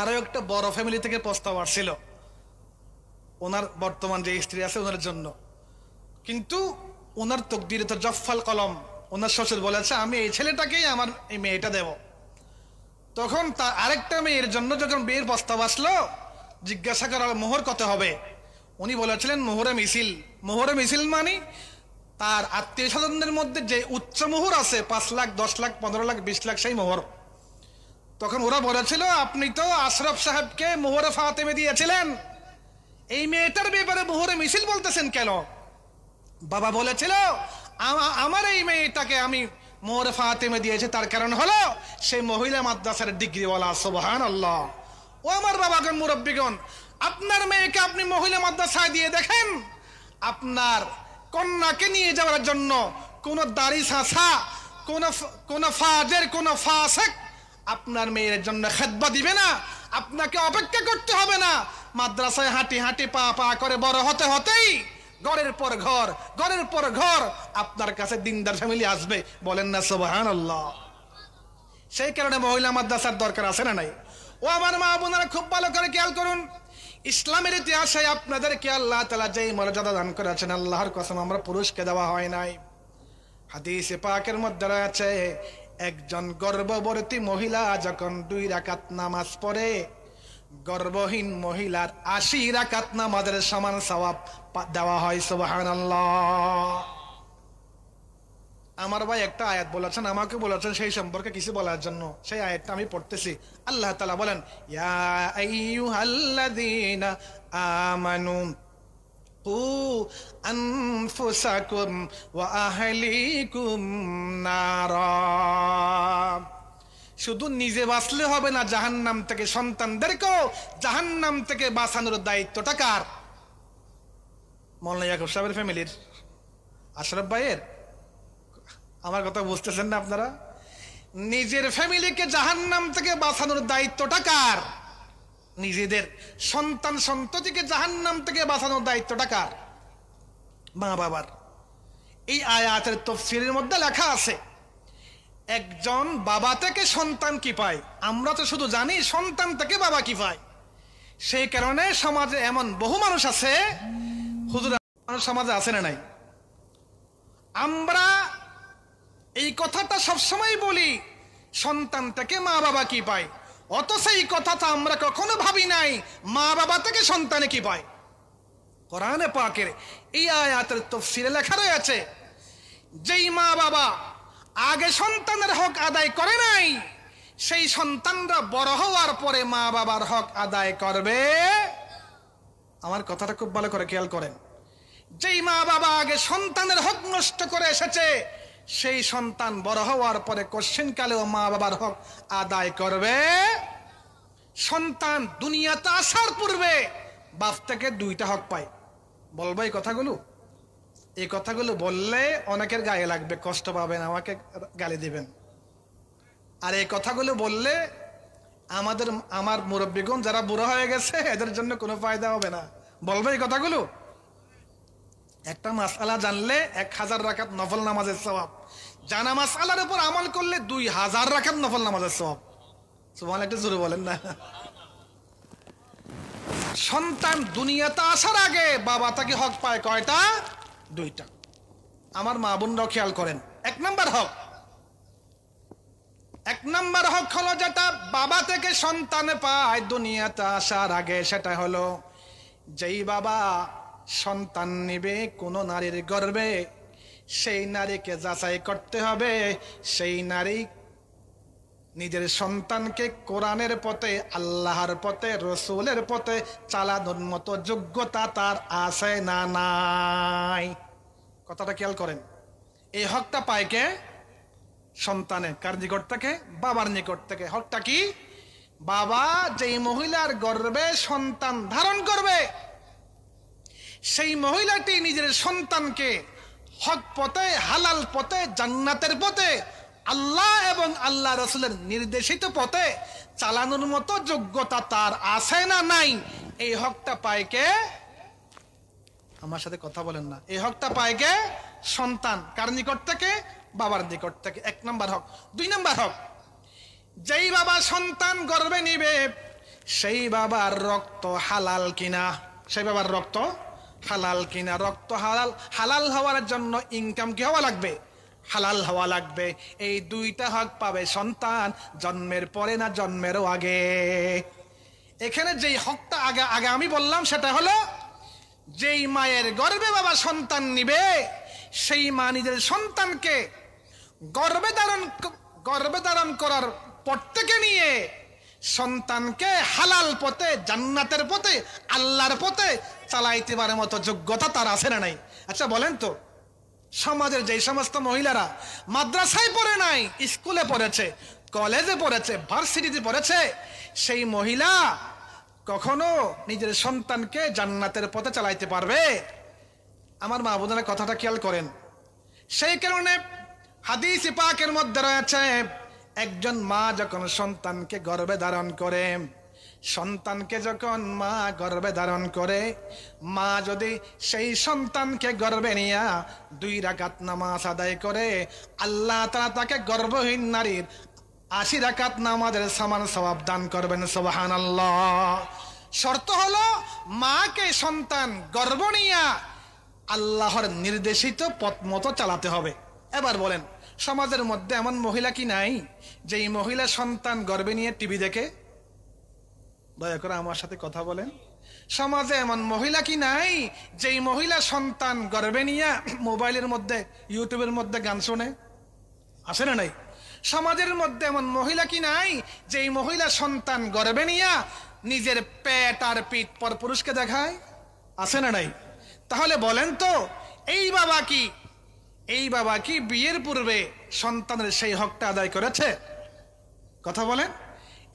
[SPEAKER 1] আরো একটা বড় ফ্যামিলি থেকে প্রস্তাব আসছিল ওনার বর্তমান যে স্ত্রী আছে ওনার জন্য কিন্তু ওনার তকদির তো জফফাল কলম ওনার শ্বশুর বলেছে আমি এই ছেলেটাকেই আমার এই মেয়েটা দেব তখন তার আরেকটা মেয়ের জন্য যখন বিয়ের প্রস্তাব আসলো জিজ্ঞাসা করার মোহর কত হবে উনি বলেছিলেন মোহরে মিছিল মোহরে মিছিল মানে তার আত্মীয় স্বজনদের মধ্যে যে উচ্চ মোহর আছে পাঁচ লাখ দশ লাখ পনেরো লাখ বিশ লাখ সেই মোহর তখন ওরা বলেছিল আপনি তো আশরফ সাহেবকে মোহরে ফাতেমে দিয়েছিলেন এই মেয়েটার ব্যাপারে মোহরে মিছিল বলতেছেন কেন বাবা বলেছিল আমার এই মেয়েটাকে আমি মোহরে ফাতেমে দিয়েছি তার কারণ হলো সেই মহিলা মাদ্রাসার ডিগ্রিওয়ালা সোবাহান আল্লাহ ও আমার বাবাগণ মুরব্বীগণ আপনার মেয়েকে আপনি মহিলা মাদ্রাসায় দিয়ে দেখেন আপনার কন্যাকে নিয়ে যাওয়ার জন্য কোন দাড়ি সাঁসা কোন ফাজের কোন ফাসেক আপনার মেয়ের জন্য খেদবা দিবে না আপনাকে অপেক্ষা করতে হবে না মাদ্রাসায় হাঁটি হাঁটি পা পা করে বড় হতে হতেই ঘরের পর ঘর গড়ের পর ঘর আপনার কাছে দিনদার ফ্যামিলি আসবে বলেন না সোবাহান সেই কারণে মহিলা মাদ্রাসার দরকার আছে না নাই ও আমার মা বোনারা খুব ভালো করে খেয়াল করুন ইসলামের ইতিহাসে আপনাদেরকে আল্লাহ তালা যেই মর্যাদা দান করেছেন আল্লাহর কসম আমরা পুরুষকে দেওয়া হয় নাই হাদিসে পাকের মধ্যে রয়েছে একজন গর্ভবর্তী মহিলা যখন দুই রাকাত নামাজ পড়ে গর্ভহীন মহিলার আশি রাকাত নামাজের সমান সবাব দেওয়া হয় সুবাহ আমার ভাই একটা আয়াত বলেছেন আমাকে বলেছেন সেই সম্পর্কে কিছু বলার জন্য সেই আয়াতটা আমি পড়তেছি আল্লাহ তালা বলেন ইয়া আমানু শুধু নিজে বাঁচলে হবে না জাহান নাম থেকে সন্তানদেরকেও জাহান নাম থেকে বাঁচানোর দায়িত্বটা কার মল্লাই ফ্যামিলির আশরফ ভাইয়ের আমার কথা বুঝতেছেন না আপনারা নিজের ফ্যামিলিকে নাম থেকে বাঁচানোর দায়িত্বটা কার নিজেদের সন্তান সন্ততিকে নাম থেকে বাঁচানোর দায়িত্বটা কার মা বাবার এই আয়াতের তফসিলের মধ্যে লেখা আছে একজন বাবা থেকে সন্তান কি পায় আমরা তো শুধু জানি সন্তান থেকে বাবা কি পায় সেই কারণে সমাজে এমন বহু মানুষ আছে হুজুর মানুষ সমাজে আছে না নাই আমরা এই কথাটা সবসময় বলি সন্তান থেকে মা বাবা কি পায় অথচ এই কথাটা আমরা কখনো ভাবি নাই মা বাবা থেকে সন্তানে কি পায় কোরআনে পাকের এই আয়াতের তফসিলে লেখা রয়েছে যেই মা বাবা আগে সন্তানের হক আদায় করে নাই সেই সন্তানরা বড় হওয়ার পরে মা বাবার হক আদায় করবে আমার কথাটা খুব ভালো করে খেয়াল করেন যেই মা বাবা আগে সন্তানের হক নষ্ট করে এসেছে সেই সন্তান বড় হওয়ার পরে কালেও মা বাবার হক আদায় করবে সন্তান দুনিয়াতে আসার পূর্বে বাপ থেকে দুইটা হক পায় বলবো এই কথাগুলো এই কথাগুলো বললে অনেকের গায়ে লাগবে কষ্ট পাবেন আমাকে গালি দিবেন আর এই কথাগুলো বললে আমাদের আমার মুরব্বীগণ যারা বুড়ো হয়ে গেছে এদের জন্য কোনো ফায়দা হবে না বলবো এই কথাগুলো একটা মাসালা জানলে এক হাজার রাখাত নফল নামাজের স্বভাব জানা মাসালার উপর আমল করলে দুই হাজার রাখাত নফল নামাজের স্বভাব সুমান একটা জোরে বলেন না সন্তান দুনিয়াতে আসার আগে বাবা তাকে হক পায় কয়টা দুইটা আমার মা বোনরাও খেয়াল করেন এক নম্বর হক এক নম্বর হক হলো যেটা বাবা থেকে সন্তান পায় দুনিয়াতে আসার আগে সেটা হলো যেই বাবা সন্তান নেবে কোন নারীর গর্বে সেই নারীকে যাচাই করতে হবে সেই নারী নিজের সন্তানকে কোরআনের পথে আল্লাহর পথে রসুলের পথে চালানোর মতো যোগ্যতা তার আছে না নাই কথাটা খেয়াল করেন এই হকটা পায় কে সন্তানের কার নিকট থেকে বাবার নিকট থেকে হকটা কি বাবা যেই মহিলার গর্বে সন্তান ধারণ করবে সেই মহিলাটি নিজের সন্তানকে হক পথে হালাল পথে জান্নাতের পথে আল্লাহ এবং আল্লাহ রসুলের নির্দেশিত পথে চালানোর মতো যোগ্যতা তার আছে না নাই এই হকটা পায় কে আমার সাথে কথা বলেন না এই হকটা পায় কে সন্তান কার নিকট থেকে বাবার নিকট থেকে এক নম্বর হক দুই নম্বর হক যেই বাবা সন্তান গর্বে নিবে সেই বাবার রক্ত হালাল কিনা সেই বাবার রক্ত হালাল কিনা রক্ত হালাল হালাল হওয়ার জন্য ইনকাম কি হওয়া লাগবে হালাল হওয়া লাগবে এই দুইটা হক পাবে সন্তান জন্মের পরে না জন্মেরও আগে এখানে যেই হকটা আগে আগে আমি বললাম সেটা হলো যেই মায়ের গর্বে বাবা সন্তান নিবে সেই মা নিজের সন্তানকে গর্বে ধারণ গর্বে ধারণ করার পর থেকে নিয়ে সন্তানকে হালাল পথে জান্নাতের পথে আল্লাহর পথে চালাইতে পারার মতো যোগ্যতা তার আছে না নাই আচ্ছা বলেন তো সমাজের যে সমস্ত মহিলারা মাদ্রাসায় পড়ে নাই স্কুলে পড়েছে কলেজে পড়েছে ভার্সিটিতে পড়েছে সেই মহিলা কখনো নিজের সন্তানকে জান্নাতের পথে চালাইতে পারবে আমার মা বোধনের কথাটা খেয়াল করেন সেই কারণে হাদিস পাকের মধ্যে রয়েছে একজন মা যখন সন্তানকে গর্বে ধারণ করে সন্তানকে যখন মা গর্বে ধারণ করে মা যদি সেই সন্তানকে গর্বে নিয়া দুই রাকাত নামাজ আদায় করে আল্লাহ তারা তাকে গর্বহীন নারীর আশি রাকাত নামাজের সমান সবাব দান করবেন আল্লাহ শর্ত হলো মাকে সন্তান গর্ব নিয়া আল্লাহর নির্দেশিত পথ মতো চালাতে হবে এবার বলেন সমাজের মধ্যে এমন মহিলা কি নাই যে এই মহিলা সন্তান গর্বে নিয়ে টিভি দেখে দয়া করে আমার সাথে কথা বলেন সমাজে এমন মহিলা কি নাই যেই মহিলা সন্তান গর্বে নিয়ে মোবাইলের মধ্যে ইউটিউবের মধ্যে গান শোনে আছে না নাই সমাজের মধ্যে এমন মহিলা কি নাই যেই মহিলা সন্তান গর্বে নিয়ে নিজের পেট আর পিঠ পর পুরুষকে দেখায় আছে না নাই তাহলে বলেন তো এই বাবা কি এই বাবা কি বিয়ের পূর্বে সন্তানের সেই হকটা আদায় করেছে কথা বলেন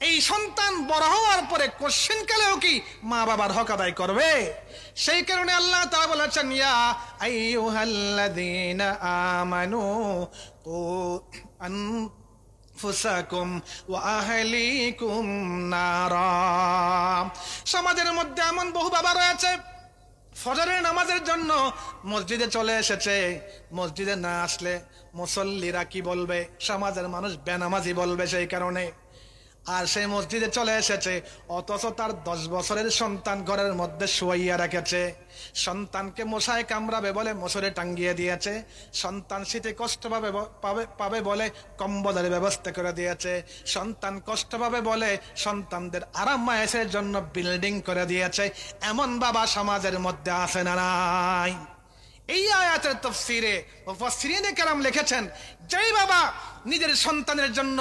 [SPEAKER 1] এই সন্তান বড় হওয়ার পরে কোশ্চেন কালেও কি মা বাবার হক আদায় করবে সেই কারণে আল্লাহ তারা বলেছেন ইয়া আমানু ও সমাজের মধ্যে এমন বহু বাবা রয়েছে ফজরের নামাজের জন্য মসজিদে চলে এসেছে মসজিদে না আসলে মুসল্লিরা কি বলবে সমাজের মানুষ বেনামাজি বলবে সেই কারণে আর সেই মসজিদে চলে এসেছে অথচ তার দশ বছরের সন্তান ঘরের মধ্যে শুয়াইয়া রেখেছে সন্তানকে মশায় কামড়াবে বলে মশুরে টাঙ্গিয়ে দিয়েছে সন্তান শীতে কষ্ট পাবে পাবে বলে কম্বলের ব্যবস্থা করে দিয়েছে সন্তান কষ্ট পাবে বলে সন্তানদের আরাম মায়েসের জন্য বিল্ডিং করে দিয়েছে এমন বাবা সমাজের মধ্যে আসে না নাই এই আয়াতের তফসিরে কেরাম লিখেছেন যেই বাবা নিজের সন্তানের জন্য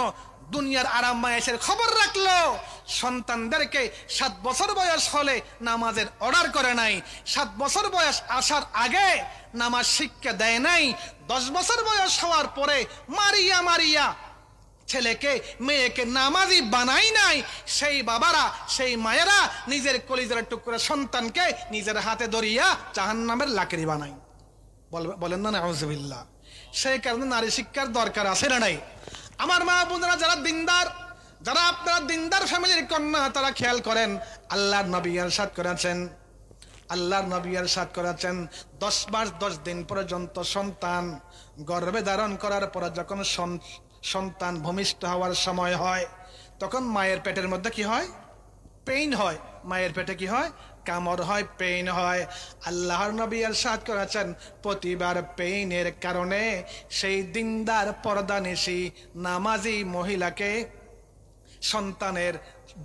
[SPEAKER 1] দুনিয়ার আরাম মায়াসের খবর রাখলো সন্তানদেরকে সাত বছর বয়স হলে নামাজের অর্ডার করে নাই সাত বছর বয়স আসার আগে নামাজ শিক্ষা দেয় নাই দশ বছর বয়স হওয়ার পরে মারিয়া মারিয়া ছেলেকে মেয়েকে নামাজি বানাই নাই সেই বাবারা সেই মায়েরা নিজের কলিজার টুকরা সন্তানকে নিজের হাতে ধরিয়া জাহান নামের লাকড়ি বানাই বলেন না না সেই কারণে নারী শিক্ষার দরকার আছে না নাই আমার মা বোনেরা যারা দিনদার যারা আপনারা দিনদার ফ্যামিলির কন্যা তারা খেয়াল করেন আল্লাহর নবী সাত করেছেন আল্লাহর নবী সাত করেছেন দশ মাস দশ দিন পর্যন্ত সন্তান গর্বে ধারণ করার পর যখন সন্তান ভূমিষ্ঠ হওয়ার সময় হয় তখন মায়ের পেটের মধ্যে কি হয় পেইন হয় মায়ের পেটে কি হয় কামর হয় পেইন হয় আল্লাহর নবী আর সাদ করেছেন প্রতিবার পেইনের কারণে সেই দিনদার নিশি নামাজি মহিলাকে সন্তানের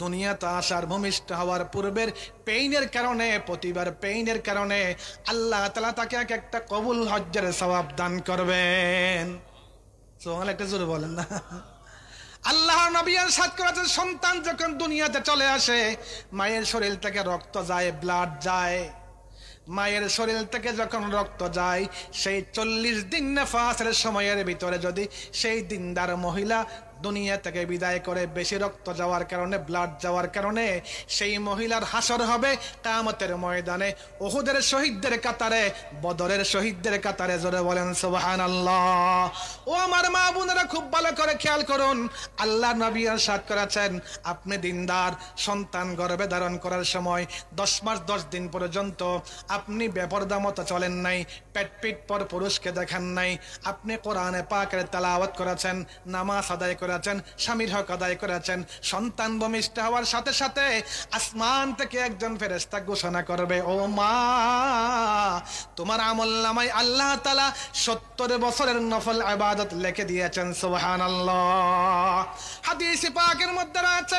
[SPEAKER 1] দুনিয়াতে আসার ভূমিষ্ঠ হওয়ার পূর্বের পেইনের কারণে প্রতিবার পেইনের কারণে আল্লাহ তালা তাকে এক একটা কবুল হজ্জের সবাব দান করবেন সোহান একটা জোরে বলেন না আল্লাহ নবী সাত করেছেন সন্তান যখন দুনিয়াতে চলে আসে মায়ের শরীর থেকে রক্ত যায় ব্লাড যায় মায়ের শরীর থেকে যখন রক্ত যায় সেই চল্লিশ দিন ফাঁসের সময়ের ভিতরে যদি সেই দিনদার মহিলা দুনিয়া থেকে বিদায় করে বেশি রক্ত যাওয়ার কারণে ব্লাড যাওয়ার কারণে সেই মহিলার হাসর হবে কামতের ময়দানে ওহুদের শহীদদের কাতারে বদরের শহীদদের কাতারে জোরে বলেন সোহান আল্লাহ ও আমার মা বোনেরা খুব ভালো করে খেয়াল করুন আল্লাহ নবী সাত করেছেন আপনি দিনদার সন্তান গর্ভে ধারণ করার সময় দশ মাস দশ দিন পর্যন্ত আপনি বেপরদা মতো চলেন নাই পেট পিট পর পুরুষকে দেখান নাই আপনি কোরআনে পাকের তালাওয়াত করেছেন নামাজ আদায় করে করেছেন স্বামীর হক আদায় করেছেন সন্তান ভূমিষ্ঠ হওয়ার সাথে সাথে আসমান থেকে একজন ফেরেস্তা ঘোষণা করবে ও মা তোমার আমল নামাই আল্লাহ তালা সত্তর বছরের নফল আবাদত লেখে দিয়েছেন সোহান আল্লাহ পাকের মধ্যে রয়েছে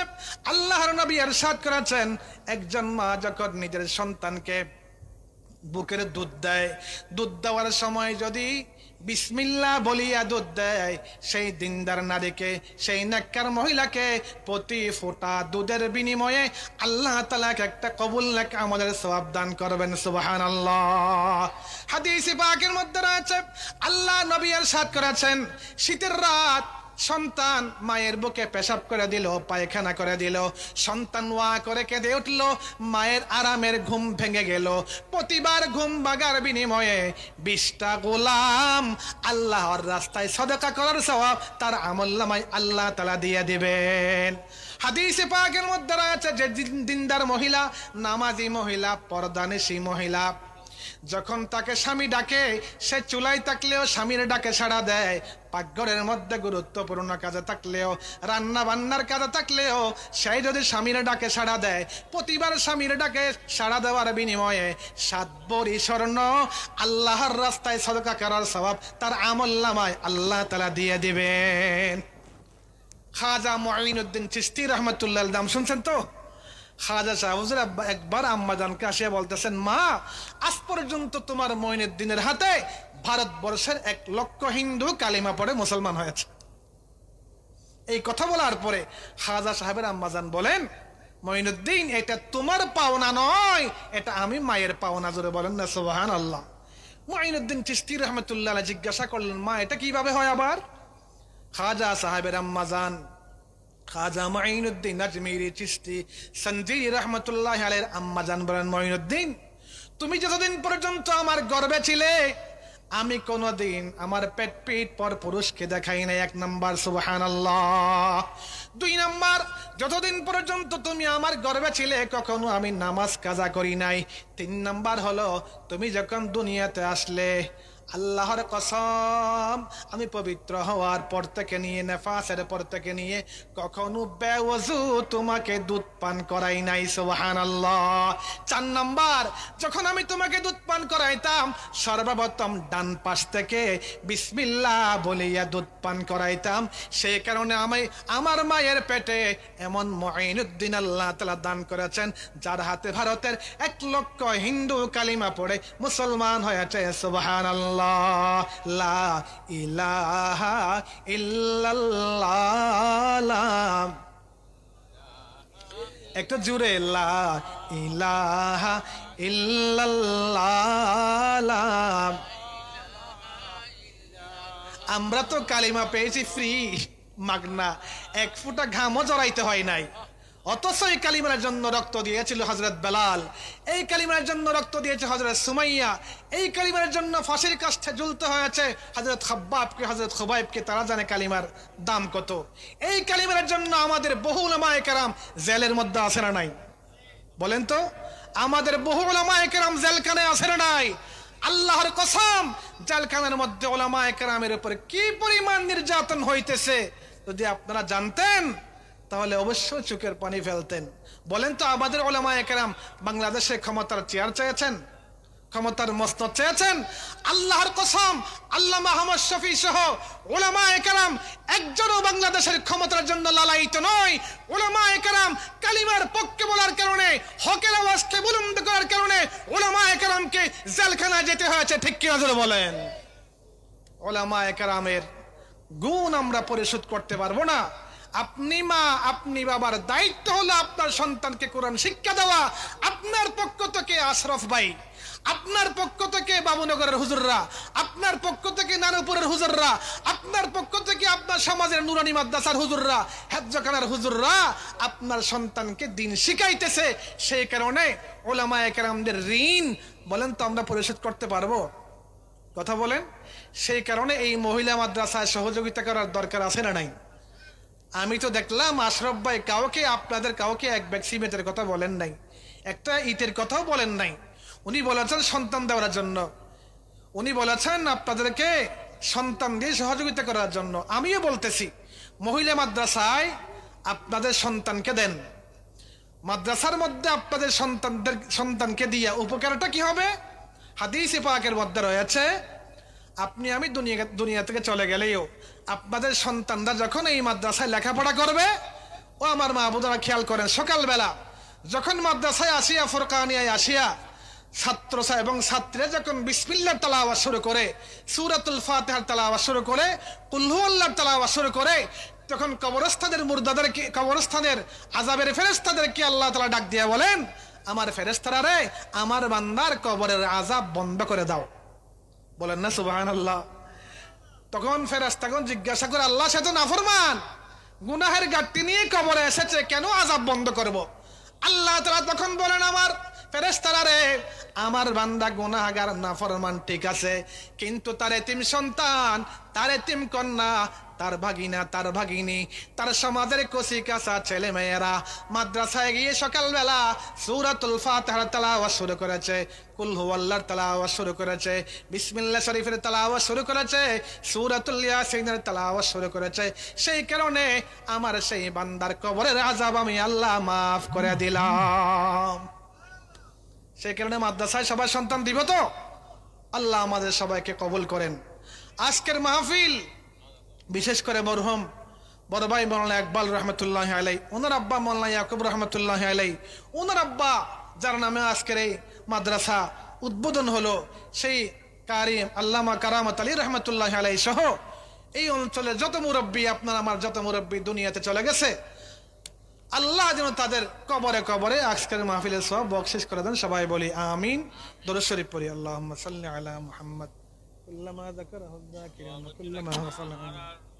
[SPEAKER 1] আল্লাহর নবী এরশাদ করেছেন একজন মা যখন নিজের সন্তানকে বুকের দুধ দেয় দুধ দেওয়ার সময় যদি বিসমিল্লা বলিয়া দুধ দেয় সেই দিনদার নারীকে সেই নাক্কার মহিলাকে প্রতি ফোটা দুধের বিনিময়ে আল্লাহ তালাকে একটা কবুল লেখা আমাদের সবাব দান করবেন সুবাহান আল্লাহ হাদিসি পাকের মধ্যে রয়েছে আল্লাহ নবী আর সাত করেছেন শীতের রাত সন্তান মায়ের বুকে পেশাব করে দিল পায়খানা করে দিল সন্তান ওয়া করে কেঁদে উঠল মায়ের আরামের ঘুম ভেঙে গেল প্রতিবার ঘুম বাগার বিনিময়ে বিশটা গোলাম আল্লাহর রাস্তায় সদকা করার স্বভাব তার আমল্লামাই আল্লাহ তালা দিয়ে দিবেন হাদিসে পাকের মধ্যে রয়েছে যে দিনদার মহিলা নামাজি মহিলা পর্দানেশী মহিলা যখন তাকে স্বামী ডাকে সে চুলাই থাকলেও স্বামীর ডাকে সাড়া দেয় পাকঘরের মধ্যে গুরুত্বপূর্ণ কাজে থাকলেও রান্না বান্নার কাজে থাকলেও সেই যদি স্বামীর ডাকে সাড়া দেয় প্রতিবার স্বামীর ডাকে সাড়া দেওয়ার বিনিময়ে সাত বরি স্বর্ণ আল্লাহর রাস্তায় সদকা করার স্বভাব তার আমল্লামায় আল্লাহ তালা দিয়ে দিবেন খাজা মহিনুদ্দিন চিস্তি রহমতুল্লাহ দাম শুনছেন তো খাজা শাহ একবার আম্মাজানকে আসিয়া বলতেছেন মা আজ পর্যন্ত তোমার মইনের দিনের হাতে ভারতবর্ষের এক লক্ষ হিন্দু কালিমা পড়ে মুসলমান হয়েছে এই কথা বলার পরে খাজা সাহেবের আম্মাজান বলেন মঈনুদ্দিন এটা তোমার পাওনা নয় এটা আমি মায়ের পাওনা জোরে বলেন না সোহান আল্লাহ মঈনুদ্দিন চিস্তি রহমতুল্লাহ জিজ্ঞাসা করলেন মা এটা কিভাবে হয় আবার খাজা সাহেবের আম্মাজান খাজা মাইনুদ্দিন আজমির চিস্তি সঞ্জির রহমতুল্লাহ আলের আম্মা জানবরান মঈনুদ্দিন তুমি যতদিন পর্যন্ত আমার গর্বে ছিলে আমি কোনোদিন আমার পেট পিট পর পুরুষকে দেখাই না এক নম্বর সুবহান দুই নম্বর যতদিন পর্যন্ত তুমি আমার গর্বে ছিলে কখনো আমি নামাজ কাজা করি নাই তিন নম্বর হলো তুমি যখন দুনিয়াতে আসলে আল্লাহর কসম আমি পবিত্র হওয়ার পর থেকে নিয়ে নেফাসের পর থেকে নিয়ে কখনো বেওয়জু তোমাকে দুধ পান করাই নাই সোহান আল্লাহ চার নম্বর যখন আমি তোমাকে দুধ পান করাইতাম সর্বপ্রথম ডান পাশ থেকে বিসমিল্লা বলিয়া দুধ পান করাইতাম সেই কারণে আমি আমার মায়ের পেটে এমন উদ্দিন আল্লাহ তালা দান করেছেন যার হাতে ভারতের এক লক্ষ হিন্দু কালিমা পড়ে মুসলমান হয়েছে সোহান আল্লাহ একটা লা ইলাহা একটু জুড়ে লা ইলাহা আমরা তো কালিমা পেয়েছি ফ্রি মাগনা এক ফুটা ঘামও জড়াইতে হয় নাই অথচ এই কালিমার জন্য রক্ত দিয়েছিল হজরত বেলাল এই কালিমার জন্য রক্ত দিয়েছে হজরত সুমাইয়া এই কালিমার জন্য ফাঁসির কাছে জুলতে হয়েছে হজরত খাব্বাবকে হজরত খুবাইবকে তারা জানে কালিমার দাম কত এই কালিমার জন্য আমাদের বহু লামায়াম জেলের মধ্যে আসে না নাই বলেন তো আমাদের বহু লামায়াম জেলখানে আসে না নাই আল্লাহর কসম জেলখানার মধ্যে ওলামায় কেরামের উপর কি পরিমাণ নির্যাতন হইতেছে যদি আপনারা জানতেন তাহলে অবশ্যই চোখের পানি ফেলতেন বলেন তো আমাদের ওলামা একরাম বাংলাদেশে ক্ষমতার চেয়ার চেয়েছেন ক্ষমতার মস্ত চেয়েছেন আল্লাহর কসম আল্লাহ মাহমদ শফি সহ ওলামা একরাম একজনও বাংলাদেশের ক্ষমতার জন্য লালায়িত নয় ওলামা একরাম কালিমার পক্ষে বলার কারণে হকের আওয়াজকে বুলন্দ করার কারণে ওলামা একরামকে জেলখানা যেতে হয়েছে ঠিক কি নজরে বলেন ওলামা একরামের গুণ আমরা পরিশোধ করতে পারবো না আপনি মা আপনি বাবার দায়িত্ব হলো আপনার সন্তানকে কোরআন শিক্ষা দেওয়া আপনার পক্ষ থেকে আশরফ ভাই আপনার পক্ষ থেকে বাবুনগরের হুজুররা আপনার পক্ষ থেকে নানুপুরের হুজুররা আপনার পক্ষ থেকে আপনার সমাজের নুরানি মাদ্রাসার হুজুররা হেফজখানার হুজুররা আপনার সন্তানকে দিন শিখাইতেছে সেই কারণে ওলামা একরামদের ঋণ বলেন তো আমরা পরিশোধ করতে পারবো কথা বলেন সেই কারণে এই মহিলা মাদ্রাসায় সহযোগিতা করার দরকার আছে না নাই আমি তো দেখলাম আশরফ ভাই কাউকে আপনাদের কাউকে এক ব্যাগ সিমেন্টের কথা বলেন নাই একটা ইটের কথাও বলেন নাই উনি বলেছেন সন্তান দেওয়ার জন্য উনি বলেছেন আপনাদেরকে সন্তান দিয়ে সহযোগিতা করার জন্য আমিও বলতেছি মহিলা মাদ্রাসায় আপনাদের সন্তানকে দেন মাদ্রাসার মধ্যে আপনাদের সন্তানদের সন্তানকে দিয়া উপকারটা কি হবে হাদিস পাকের মধ্যে রয়েছে আপনি আমি দুনিয়া দুনিয়া থেকে চলে গেলেও আপনাদের সন্তানরা যখন এই মাদ্রাসায় লেখাপড়া করবে ও আমার মা বাবুদারা খেয়াল করেন সকালবেলা যখন মাদ্রাসায় আসিয়া ফোরকানিয়ায় আসিয়া ছাত্র এবং ছাত্রীরা যখন বিসমিল্লার আওয়াজ শুরু করে সুরাতুল ফাতেহার আওয়াজ শুরু করে কুল্লু আল্লাহর আওয়াজ শুরু করে তখন কবরস্থানের মুর্দাদের কবরস্থানের আজাবের ফেরেস্তাদেরকে আল্লাহ তালা ডাক দিয়ে বলেন আমার ফেরেস্তারা রে আমার বান্দার কবরের আজাব বন্ধ করে দাও বলেন না সুবহান আল্লাহ তখন ফেরাস্তাগণ জিজ্ঞাসা করে আল্লাহ সে তো নাফরমান গুনাহের গাঠটি নিয়ে কবরে এসেছে কেন আজাব বন্ধ করব। আল্লাহ তারা তখন বলেন আমার ফেরেস্তারা রে আমার বান্দা গুনাহাগার নাফরমান ঠিক আছে কিন্তু তার এতিম সন্তান তার এতিম কন্যা তার ভাগিনা তার ভাগিনী তার সমাজের কচি কাঁচা ছেলে মেয়েরা মাদ্রাসায় গিয়ে সকালবেলা সুরাতুল ফাতাহার তালাওয়া শুরু করেছে কুল্লু আল্লাহর তালাওয়া শুরু করেছে বিসমিল্লা শরীফের তালাওয়া শুরু করেছে সুরাতুল ইয়াসিনের তালাওয়া শুরু করেছে সেই কারণে আমার সেই বান্দার কবরের আজাব আমি আল্লাহ মাফ করে দিলাম সেই কারণে মাদ্রাসায় সবার সন্তান দিব তো আল্লাহ আমাদের সবাইকে কবুল করেন আজকের মাহফিল বিশেষ করে মরহম বড় ভাই মৌলানা ইকবাল রহমতুল্লাহ আলাই ওনার আব্বা মৌলানা ইয়াকুব রহমতুল্লাহ আলাই ওনার আব্বা যার নামে আজকের এই মাদ্রাসা উদ্বোধন হলো সেই কারি আল্লামা কারামত আলী রহমতুল্লাহ আলাই সহ এই অঞ্চলে যত মুরব্বী আপনার আমার যত মুরব্বী দুনিয়াতে চলে গেছে আল্লাহ যেন তাদের কবরে কবরে আজকের মাহফিলের সব বকশিস করে দেন সবাই বলি আমিন দরশরীফ পড়ি আল্লাহ সাল্লি মোহাম্মদ كلما ذكره الذاكرون كلما وصل